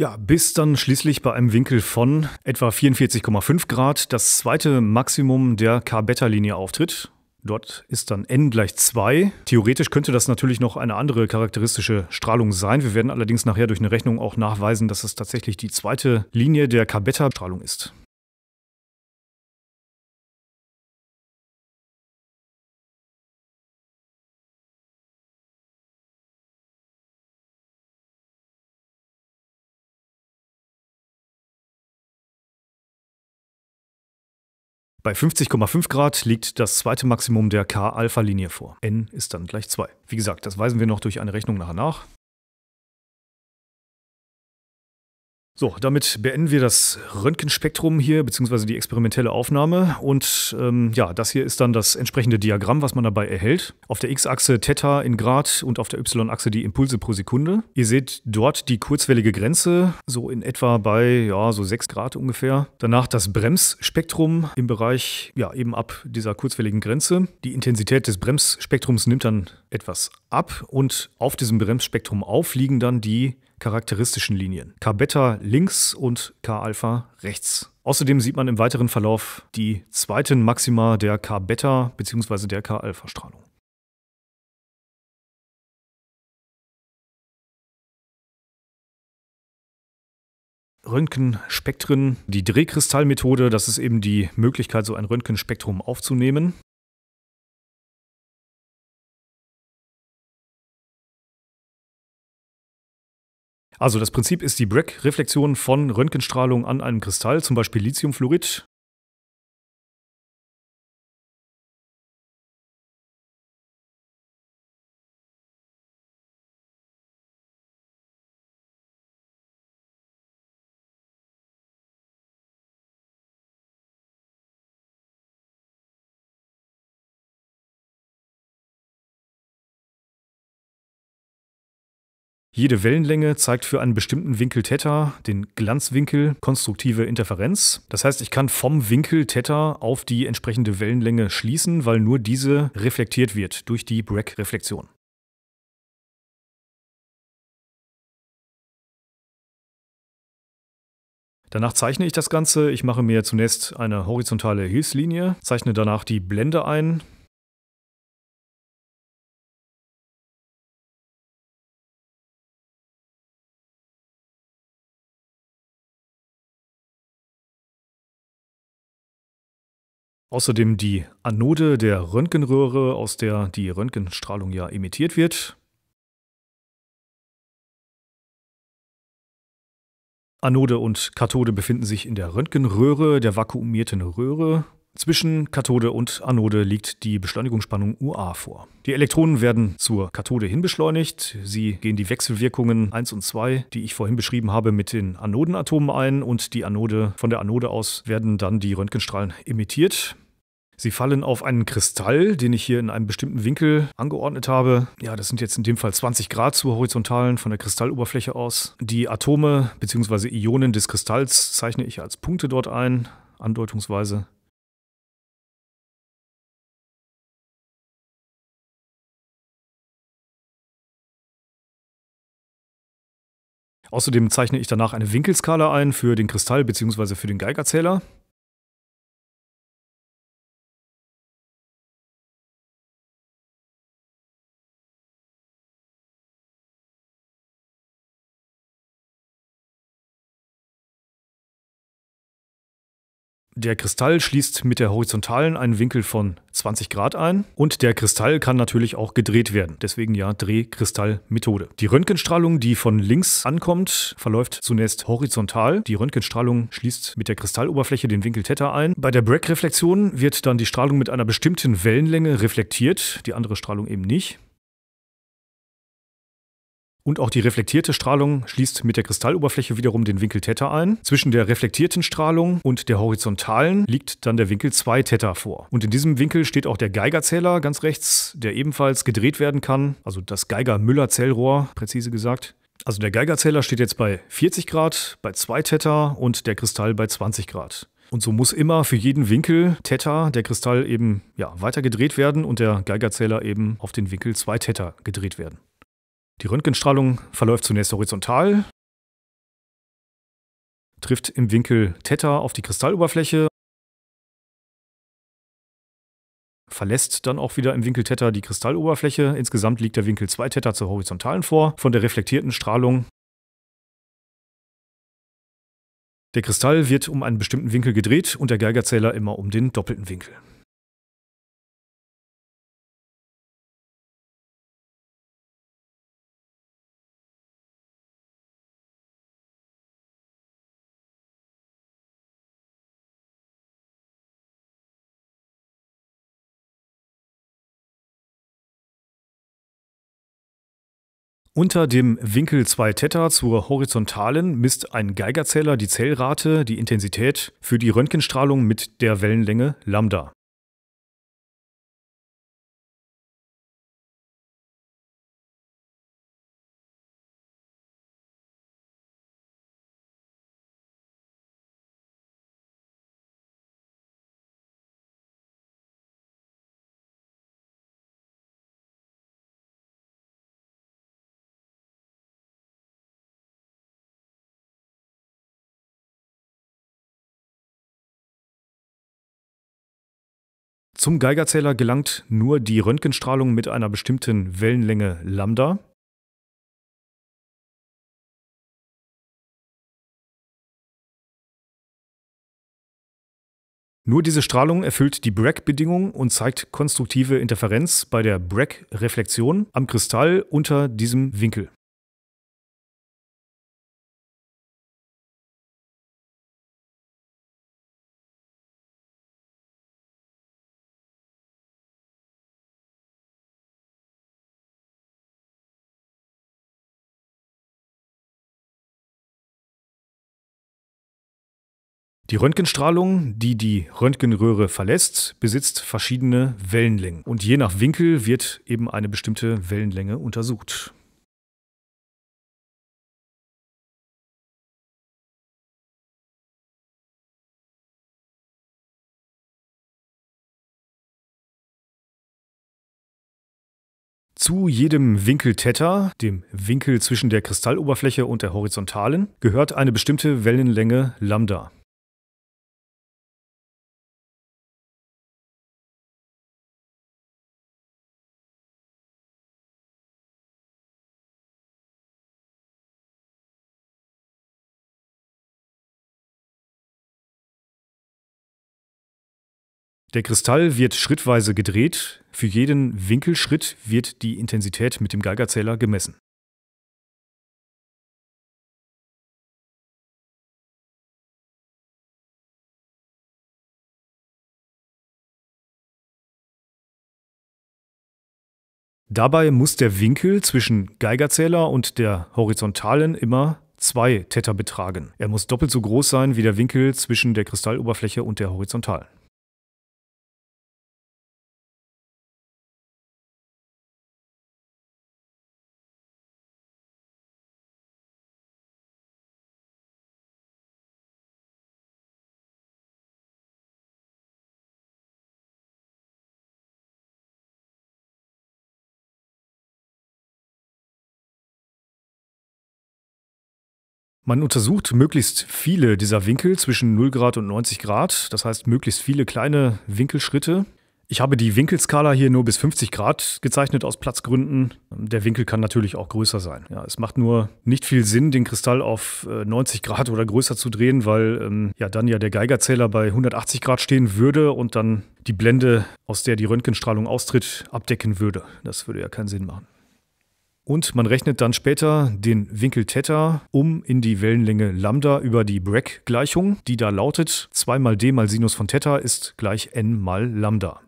Ja, bis dann schließlich bei einem Winkel von etwa 44,5 Grad das zweite Maximum der K-Beta-Linie auftritt. Dort ist dann n gleich 2. Theoretisch könnte das natürlich noch eine andere charakteristische Strahlung sein. Wir werden allerdings nachher durch eine Rechnung auch nachweisen, dass es tatsächlich die zweite Linie der K-Beta-Strahlung ist. Bei 50,5 Grad liegt das zweite Maximum der K-Alpha-Linie vor. N ist dann gleich 2. Wie gesagt, das weisen wir noch durch eine Rechnung nachher nach. So, damit beenden wir das Röntgenspektrum hier, beziehungsweise die experimentelle Aufnahme. Und ähm, ja, das hier ist dann das entsprechende Diagramm, was man dabei erhält. Auf der X-Achse Theta in Grad und auf der Y-Achse die Impulse pro Sekunde. Ihr seht dort die kurzwellige Grenze, so in etwa bei, ja, so 6 Grad ungefähr. Danach das Bremsspektrum im Bereich, ja, eben ab dieser kurzwelligen Grenze. Die Intensität des Bremsspektrums nimmt dann etwas ab und auf diesem Bremsspektrum auf liegen dann die charakteristischen Linien. K-Beta links und K-Alpha rechts. Außerdem sieht man im weiteren Verlauf die zweiten Maxima der K-Beta bzw. der K-Alpha-Strahlung. Röntgenspektren, die Drehkristallmethode, das ist eben die Möglichkeit, so ein Röntgenspektrum aufzunehmen. Also das Prinzip ist die Bragg-Reflexion von Röntgenstrahlung an einem Kristall, zum Beispiel Lithiumfluorid. Jede Wellenlänge zeigt für einen bestimmten Winkel Theta den Glanzwinkel konstruktive Interferenz. Das heißt, ich kann vom Winkel Theta auf die entsprechende Wellenlänge schließen, weil nur diese reflektiert wird durch die Bragg-Reflexion. Danach zeichne ich das Ganze. Ich mache mir zunächst eine horizontale Hilfslinie, zeichne danach die Blende ein, Außerdem die Anode der Röntgenröhre, aus der die Röntgenstrahlung ja emittiert wird. Anode und Kathode befinden sich in der Röntgenröhre, der vakuumierten Röhre. Zwischen Kathode und Anode liegt die Beschleunigungsspannung UA vor. Die Elektronen werden zur Kathode hin beschleunigt. Sie gehen die Wechselwirkungen 1 und 2, die ich vorhin beschrieben habe, mit den Anodenatomen ein und die Anode, von der Anode aus werden dann die Röntgenstrahlen emittiert. Sie fallen auf einen Kristall, den ich hier in einem bestimmten Winkel angeordnet habe. Ja, das sind jetzt in dem Fall 20 Grad zur horizontalen von der Kristalloberfläche aus. Die Atome bzw. Ionen des Kristalls zeichne ich als Punkte dort ein, andeutungsweise. Außerdem zeichne ich danach eine Winkelskala ein für den Kristall bzw. für den Geigerzähler. Der Kristall schließt mit der horizontalen einen Winkel von 20 Grad ein und der Kristall kann natürlich auch gedreht werden. Deswegen ja Drehkristallmethode. Die Röntgenstrahlung, die von links ankommt, verläuft zunächst horizontal. Die Röntgenstrahlung schließt mit der Kristalloberfläche den Winkel Theta ein. Bei der Bragg-Reflexion wird dann die Strahlung mit einer bestimmten Wellenlänge reflektiert, die andere Strahlung eben nicht. Und auch die reflektierte Strahlung schließt mit der Kristalloberfläche wiederum den Winkel Theta ein. Zwischen der reflektierten Strahlung und der horizontalen liegt dann der Winkel 2 Theta vor. Und in diesem Winkel steht auch der Geigerzähler ganz rechts, der ebenfalls gedreht werden kann, also das geiger müller zellrohr präzise gesagt. Also der Geigerzähler steht jetzt bei 40 Grad, bei 2 Theta und der Kristall bei 20 Grad. Und so muss immer für jeden Winkel Theta der Kristall eben ja, weiter gedreht werden und der Geigerzähler eben auf den Winkel 2 Theta gedreht werden. Die Röntgenstrahlung verläuft zunächst horizontal, trifft im Winkel Theta auf die Kristalloberfläche, verlässt dann auch wieder im Winkel Theta die Kristalloberfläche. Insgesamt liegt der Winkel 2 Theta zur horizontalen vor von der reflektierten Strahlung. Der Kristall wird um einen bestimmten Winkel gedreht und der Geigerzähler immer um den doppelten Winkel. Unter dem Winkel 2 Theta zur horizontalen misst ein Geigerzähler die Zellrate, die Intensität für die Röntgenstrahlung mit der Wellenlänge Lambda. Zum Geigerzähler gelangt nur die Röntgenstrahlung mit einer bestimmten Wellenlänge Lambda. Nur diese Strahlung erfüllt die Bragg-Bedingung und zeigt konstruktive Interferenz bei der Bragg-Reflexion am Kristall unter diesem Winkel. Die Röntgenstrahlung, die die Röntgenröhre verlässt, besitzt verschiedene Wellenlängen. Und je nach Winkel wird eben eine bestimmte Wellenlänge untersucht. Zu jedem Winkel Theta, dem Winkel zwischen der Kristalloberfläche und der horizontalen, gehört eine bestimmte Wellenlänge Lambda. Der Kristall wird schrittweise gedreht. Für jeden Winkelschritt wird die Intensität mit dem Geigerzähler gemessen. Dabei muss der Winkel zwischen Geigerzähler und der horizontalen immer 2 Theta betragen. Er muss doppelt so groß sein wie der Winkel zwischen der Kristalloberfläche und der horizontalen. Man untersucht möglichst viele dieser Winkel zwischen 0 Grad und 90 Grad, das heißt möglichst viele kleine Winkelschritte. Ich habe die Winkelskala hier nur bis 50 Grad gezeichnet aus Platzgründen. Der Winkel kann natürlich auch größer sein. Ja, es macht nur nicht viel Sinn, den Kristall auf 90 äh, Grad oder größer zu drehen, weil ähm, ja dann ja der Geigerzähler bei 180 Grad stehen würde und dann die Blende, aus der die Röntgenstrahlung austritt, abdecken würde. Das würde ja keinen Sinn machen. Und man rechnet dann später den Winkel Theta um in die Wellenlänge Lambda über die Bragg-Gleichung, die da lautet 2 mal d mal Sinus von Theta ist gleich n mal Lambda.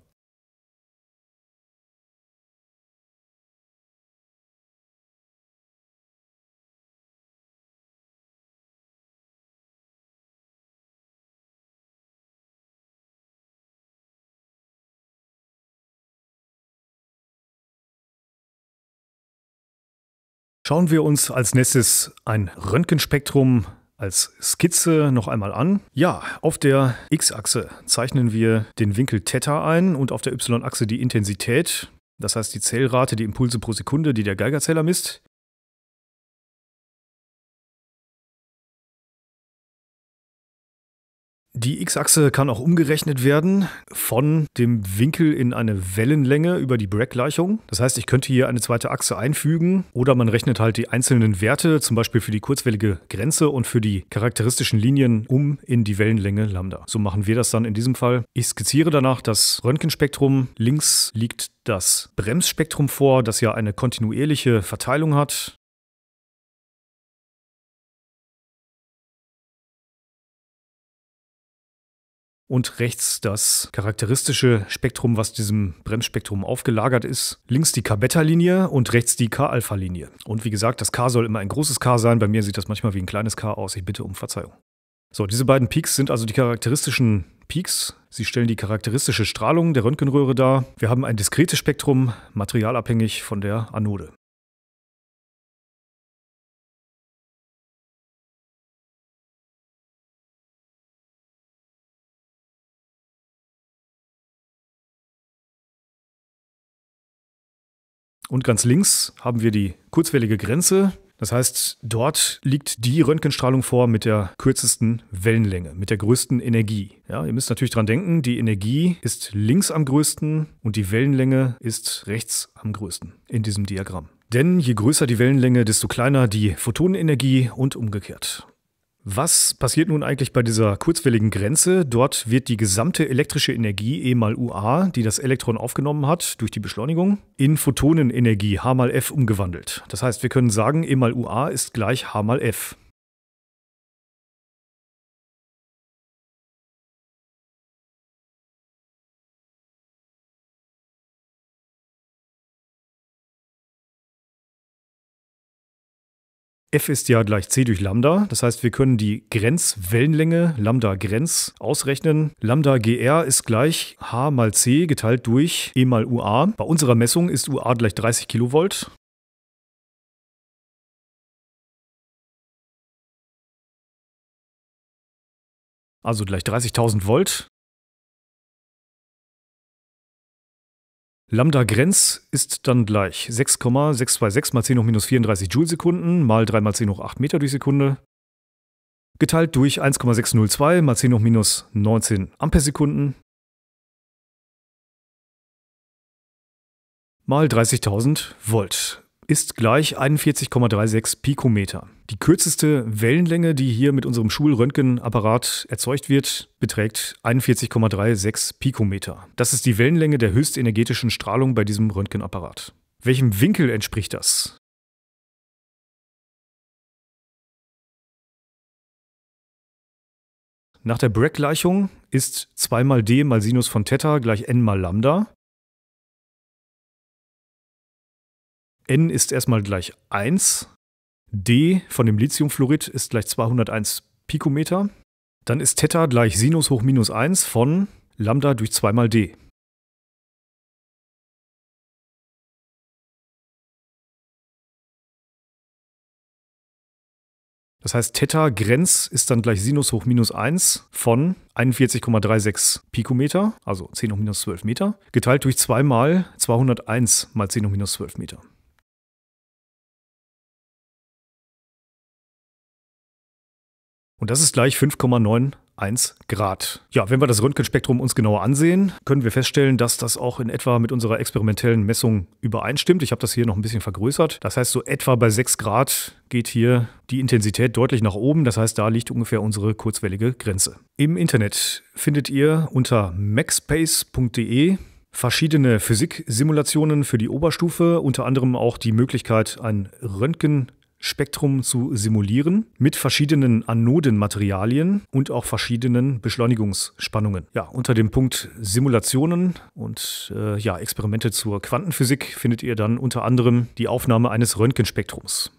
Schauen wir uns als nächstes ein Röntgenspektrum als Skizze noch einmal an. Ja, auf der X-Achse zeichnen wir den Winkel Theta ein und auf der Y-Achse die Intensität, das heißt die Zählrate, die Impulse pro Sekunde, die der Geigerzähler misst. Die X-Achse kann auch umgerechnet werden von dem Winkel in eine Wellenlänge über die Bragg-Gleichung. Das heißt, ich könnte hier eine zweite Achse einfügen oder man rechnet halt die einzelnen Werte, zum Beispiel für die kurzwellige Grenze und für die charakteristischen Linien um in die Wellenlänge Lambda. So machen wir das dann in diesem Fall. Ich skizziere danach das Röntgenspektrum. Links liegt das Bremsspektrum vor, das ja eine kontinuierliche Verteilung hat. und rechts das charakteristische Spektrum, was diesem Bremsspektrum aufgelagert ist. Links die K-Beta-Linie und rechts die K-Alpha-Linie. Und wie gesagt, das K soll immer ein großes K sein. Bei mir sieht das manchmal wie ein kleines K aus. Ich bitte um Verzeihung. So, diese beiden Peaks sind also die charakteristischen Peaks. Sie stellen die charakteristische Strahlung der Röntgenröhre dar. Wir haben ein diskretes Spektrum, materialabhängig von der Anode. Und ganz links haben wir die kurzwellige Grenze. Das heißt, dort liegt die Röntgenstrahlung vor mit der kürzesten Wellenlänge, mit der größten Energie. Ja, ihr müsst natürlich dran denken, die Energie ist links am größten und die Wellenlänge ist rechts am größten in diesem Diagramm. Denn je größer die Wellenlänge, desto kleiner die Photonenenergie und umgekehrt. Was passiert nun eigentlich bei dieser kurzwelligen Grenze? Dort wird die gesamte elektrische Energie E mal UA, die das Elektron aufgenommen hat durch die Beschleunigung, in Photonenenergie H mal F umgewandelt. Das heißt, wir können sagen, E mal UA ist gleich H mal F. F ist ja gleich C durch Lambda. Das heißt, wir können die Grenzwellenlänge Lambda Grenz ausrechnen. Lambda GR ist gleich H mal C geteilt durch E mal UA. Bei unserer Messung ist UA gleich 30 Kilovolt. Also gleich 30.000 Volt. Lambda Grenz ist dann gleich 6,626 mal 10 hoch minus 34 Joule-Sekunden mal 3 mal 10 hoch 8 Meter durch Sekunde geteilt durch 1,602 mal 10 hoch minus 19 Ampersekunden mal 30.000 Volt ist gleich 41,36 Pikometer. Die kürzeste Wellenlänge, die hier mit unserem Schulröntgenapparat erzeugt wird, beträgt 41,36 Pikometer. Das ist die Wellenlänge der höchstenergetischen Strahlung bei diesem Röntgenapparat. Welchem Winkel entspricht das? Nach der Bragg-Gleichung ist 2 mal d mal Sinus von Theta gleich n mal Lambda. N ist erstmal gleich 1. D von dem Lithiumfluorid ist gleich 201 Pikometer. Dann ist Theta gleich Sinus hoch minus 1 von Lambda durch 2 mal D. Das heißt, Theta Grenz ist dann gleich Sinus hoch minus 1 von 41,36 Pikometer, also 10 hoch minus 12 Meter, geteilt durch 2 mal 201 mal 10 hoch minus 12 Meter. Und das ist gleich 5,91 Grad. Ja, wenn wir das Röntgenspektrum uns genauer ansehen, können wir feststellen, dass das auch in etwa mit unserer experimentellen Messung übereinstimmt. Ich habe das hier noch ein bisschen vergrößert. Das heißt, so etwa bei 6 Grad geht hier die Intensität deutlich nach oben. Das heißt, da liegt ungefähr unsere kurzwellige Grenze. Im Internet findet ihr unter maxspace.de verschiedene Physiksimulationen für die Oberstufe, unter anderem auch die Möglichkeit, ein Röntgen Spektrum zu simulieren mit verschiedenen Anodenmaterialien und auch verschiedenen Beschleunigungsspannungen. Ja, unter dem Punkt Simulationen und äh, ja, Experimente zur Quantenphysik findet ihr dann unter anderem die Aufnahme eines Röntgenspektrums.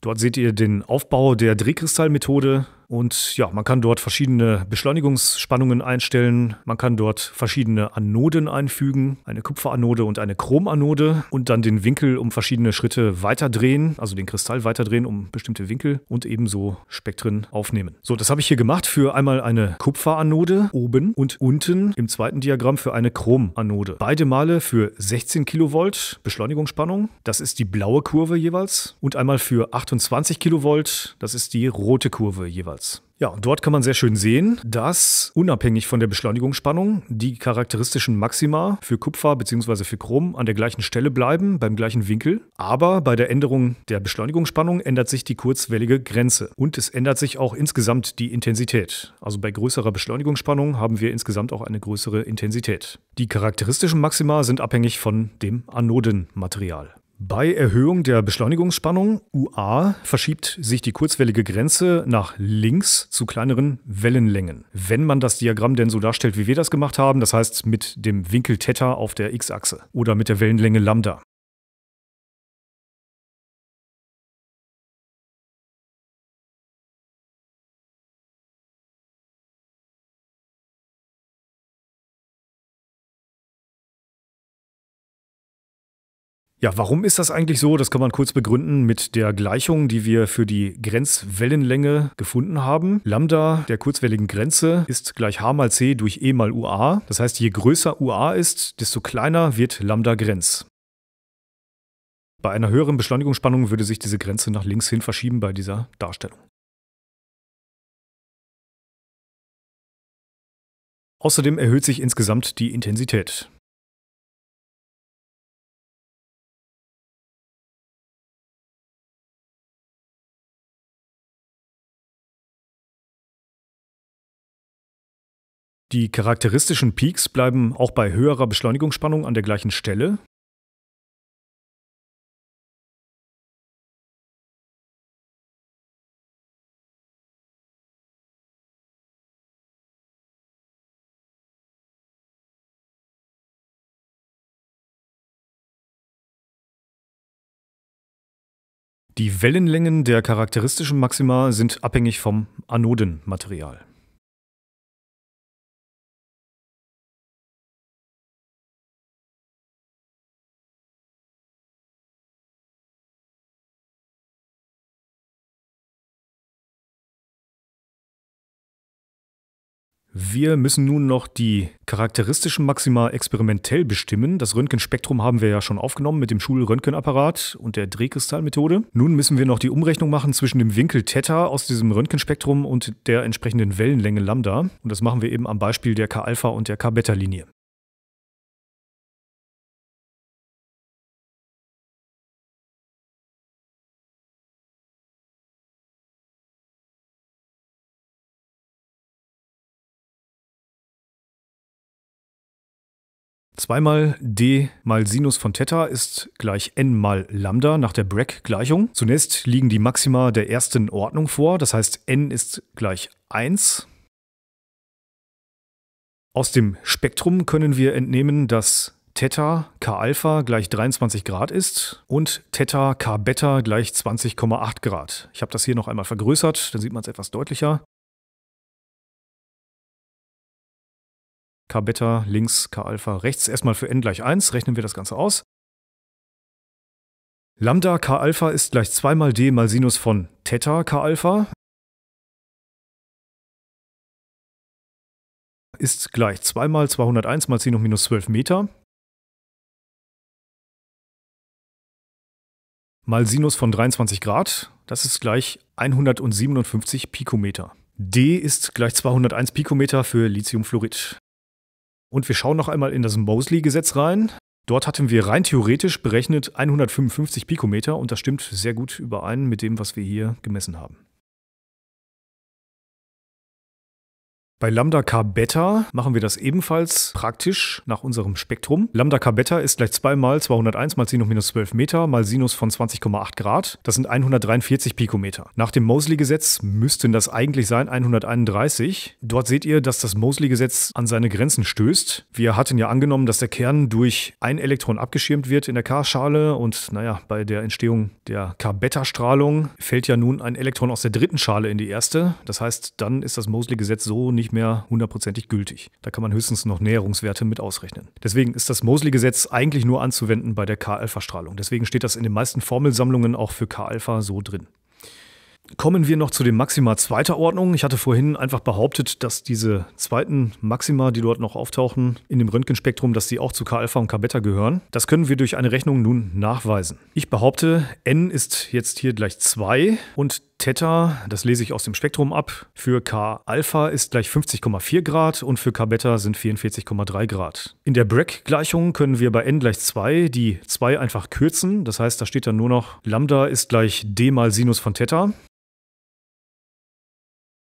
Dort seht ihr den Aufbau der Drehkristallmethode, und ja, man kann dort verschiedene Beschleunigungsspannungen einstellen. Man kann dort verschiedene Anoden einfügen, eine Kupferanode und eine Chromanode und dann den Winkel um verschiedene Schritte weiterdrehen, also den Kristall weiterdrehen um bestimmte Winkel und ebenso Spektren aufnehmen. So, das habe ich hier gemacht für einmal eine Kupferanode oben und unten im zweiten Diagramm für eine Chromanode. Beide Male für 16 Kilovolt Beschleunigungsspannung, das ist die blaue Kurve jeweils und einmal für 28 Kilovolt, das ist die rote Kurve jeweils. Materials. Ja, und dort kann man sehr schön sehen, dass unabhängig von der Beschleunigungsspannung die charakteristischen Maxima für Kupfer bzw. für Chrom an der gleichen Stelle bleiben, beim gleichen Winkel. Aber bei der Änderung der Beschleunigungsspannung ändert sich die kurzwellige Grenze und es ändert sich auch insgesamt die Intensität. Also bei größerer Beschleunigungsspannung haben wir insgesamt auch eine größere Intensität. Die charakteristischen Maxima sind abhängig von dem Anodenmaterial. Bei Erhöhung der Beschleunigungsspannung UA verschiebt sich die kurzwellige Grenze nach links zu kleineren Wellenlängen. Wenn man das Diagramm denn so darstellt, wie wir das gemacht haben, das heißt mit dem Winkel Theta auf der x-Achse oder mit der Wellenlänge Lambda. Ja, warum ist das eigentlich so? Das kann man kurz begründen mit der Gleichung, die wir für die Grenzwellenlänge gefunden haben. Lambda der kurzwelligen Grenze ist gleich h mal c durch e mal ua. Das heißt, je größer ua ist, desto kleiner wird Lambda Grenz. Bei einer höheren Beschleunigungsspannung würde sich diese Grenze nach links hin verschieben bei dieser Darstellung. Außerdem erhöht sich insgesamt die Intensität. Die charakteristischen Peaks bleiben auch bei höherer Beschleunigungsspannung an der gleichen Stelle. Die Wellenlängen der charakteristischen Maxima sind abhängig vom Anodenmaterial. Wir müssen nun noch die charakteristischen Maxima experimentell bestimmen. Das Röntgenspektrum haben wir ja schon aufgenommen mit dem Schulröntgenapparat und der Drehkristallmethode. Nun müssen wir noch die Umrechnung machen zwischen dem Winkel Theta aus diesem Röntgenspektrum und der entsprechenden Wellenlänge Lambda. Und das machen wir eben am Beispiel der K-Alpha- und der K-Beta-Linie. 2 mal d mal Sinus von Theta ist gleich n mal Lambda nach der Bragg-Gleichung. Zunächst liegen die Maxima der ersten Ordnung vor, das heißt n ist gleich 1. Aus dem Spektrum können wir entnehmen, dass Theta K-Alpha gleich 23 Grad ist und Theta K-Beta gleich 20,8 Grad. Ich habe das hier noch einmal vergrößert, dann sieht man es etwas deutlicher. K-Beta links, K-Alpha rechts. Erstmal für n gleich 1 rechnen wir das Ganze aus. Lambda K-Alpha ist gleich 2 mal d mal Sinus von Theta K-Alpha. Ist gleich 2 mal 201 mal 10 hoch minus 12 Meter. Mal Sinus von 23 Grad. Das ist gleich 157 Pikometer. D ist gleich 201 Pikometer für Lithiumfluorid. Und wir schauen noch einmal in das Mosley-Gesetz rein. Dort hatten wir rein theoretisch berechnet 155 Pikometer und das stimmt sehr gut überein mit dem, was wir hier gemessen haben. Bei Lambda K Beta machen wir das ebenfalls praktisch nach unserem Spektrum. Lambda K Beta ist gleich 2 mal 201 mal Sinus minus 12 Meter mal Sinus von 20,8 Grad. Das sind 143 Pikometer. Nach dem Mosley-Gesetz müssten das eigentlich sein 131. Dort seht ihr, dass das Mosley-Gesetz an seine Grenzen stößt. Wir hatten ja angenommen, dass der Kern durch ein Elektron abgeschirmt wird in der K-Schale und naja, bei der Entstehung der K-Beta-Strahlung fällt ja nun ein Elektron aus der dritten Schale in die erste. Das heißt, dann ist das Mosley-Gesetz so nicht nicht mehr hundertprozentig gültig. Da kann man höchstens noch Näherungswerte mit ausrechnen. Deswegen ist das Mosley-Gesetz eigentlich nur anzuwenden bei der K-Alpha-Strahlung. Deswegen steht das in den meisten Formelsammlungen auch für K-Alpha so drin. Kommen wir noch zu den Maxima zweiter Ordnung. Ich hatte vorhin einfach behauptet, dass diese zweiten Maxima, die dort noch auftauchen, in dem Röntgenspektrum, dass sie auch zu K-Alpha und K-Beta gehören. Das können wir durch eine Rechnung nun nachweisen. Ich behaupte, n ist jetzt hier gleich 2 und Theta, das lese ich aus dem Spektrum ab, für K-Alpha ist gleich 50,4 Grad und für K-Beta sind 44,3 Grad. In der Bragg-Gleichung können wir bei n gleich 2 die 2 einfach kürzen. Das heißt, da steht dann nur noch Lambda ist gleich d mal Sinus von Theta.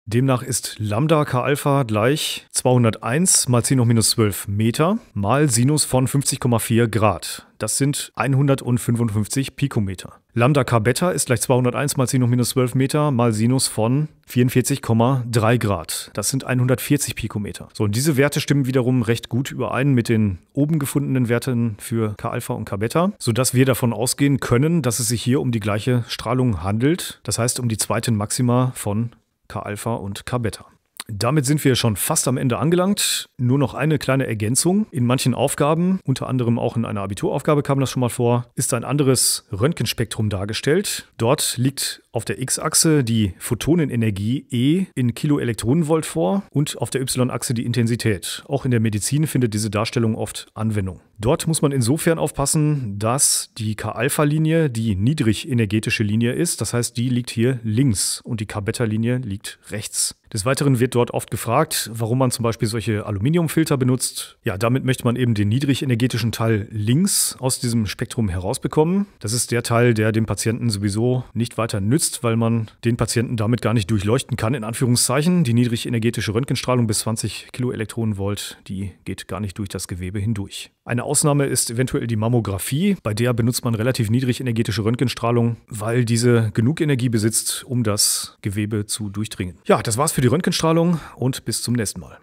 Demnach ist Lambda K-Alpha gleich 201 mal 10 hoch minus 12 Meter mal Sinus von 50,4 Grad. Das sind 155 Pikometer. Lambda K-Beta ist gleich 201 mal 10 hoch minus 12 Meter mal Sinus von 44,3 Grad. Das sind 140 Pikometer. So, und diese Werte stimmen wiederum recht gut überein mit den oben gefundenen Werten für K-Alpha und K-Beta, sodass wir davon ausgehen können, dass es sich hier um die gleiche Strahlung handelt. Das heißt, um die zweite Maxima von K-Alpha und K-Beta. Damit sind wir schon fast am Ende angelangt. Nur noch eine kleine Ergänzung. In manchen Aufgaben, unter anderem auch in einer Abituraufgabe kam das schon mal vor, ist ein anderes Röntgenspektrum dargestellt. Dort liegt auf der X-Achse die Photonenenergie E in Kiloelektronenvolt vor und auf der Y-Achse die Intensität. Auch in der Medizin findet diese Darstellung oft Anwendung. Dort muss man insofern aufpassen, dass die K-Alpha-Linie die niedrig energetische Linie ist. Das heißt, die liegt hier links und die K-Beta-Linie liegt rechts. Des Weiteren wird dort oft gefragt, warum man zum Beispiel solche Aluminiumfilter benutzt. Ja, damit möchte man eben den niedrig energetischen Teil links aus diesem Spektrum herausbekommen. Das ist der Teil, der dem Patienten sowieso nicht weiter nützt, weil man den Patienten damit gar nicht durchleuchten kann, in Anführungszeichen. Die niedrig energetische Röntgenstrahlung bis 20 Kiloelektronenvolt, die geht gar nicht durch das Gewebe hindurch. Eine Ausnahme ist eventuell die Mammographie. Bei der benutzt man relativ niedrig energetische Röntgenstrahlung, weil diese genug Energie besitzt, um das Gewebe zu durchdringen. Ja, das war's für die Röntgenstrahlung und bis zum nächsten Mal.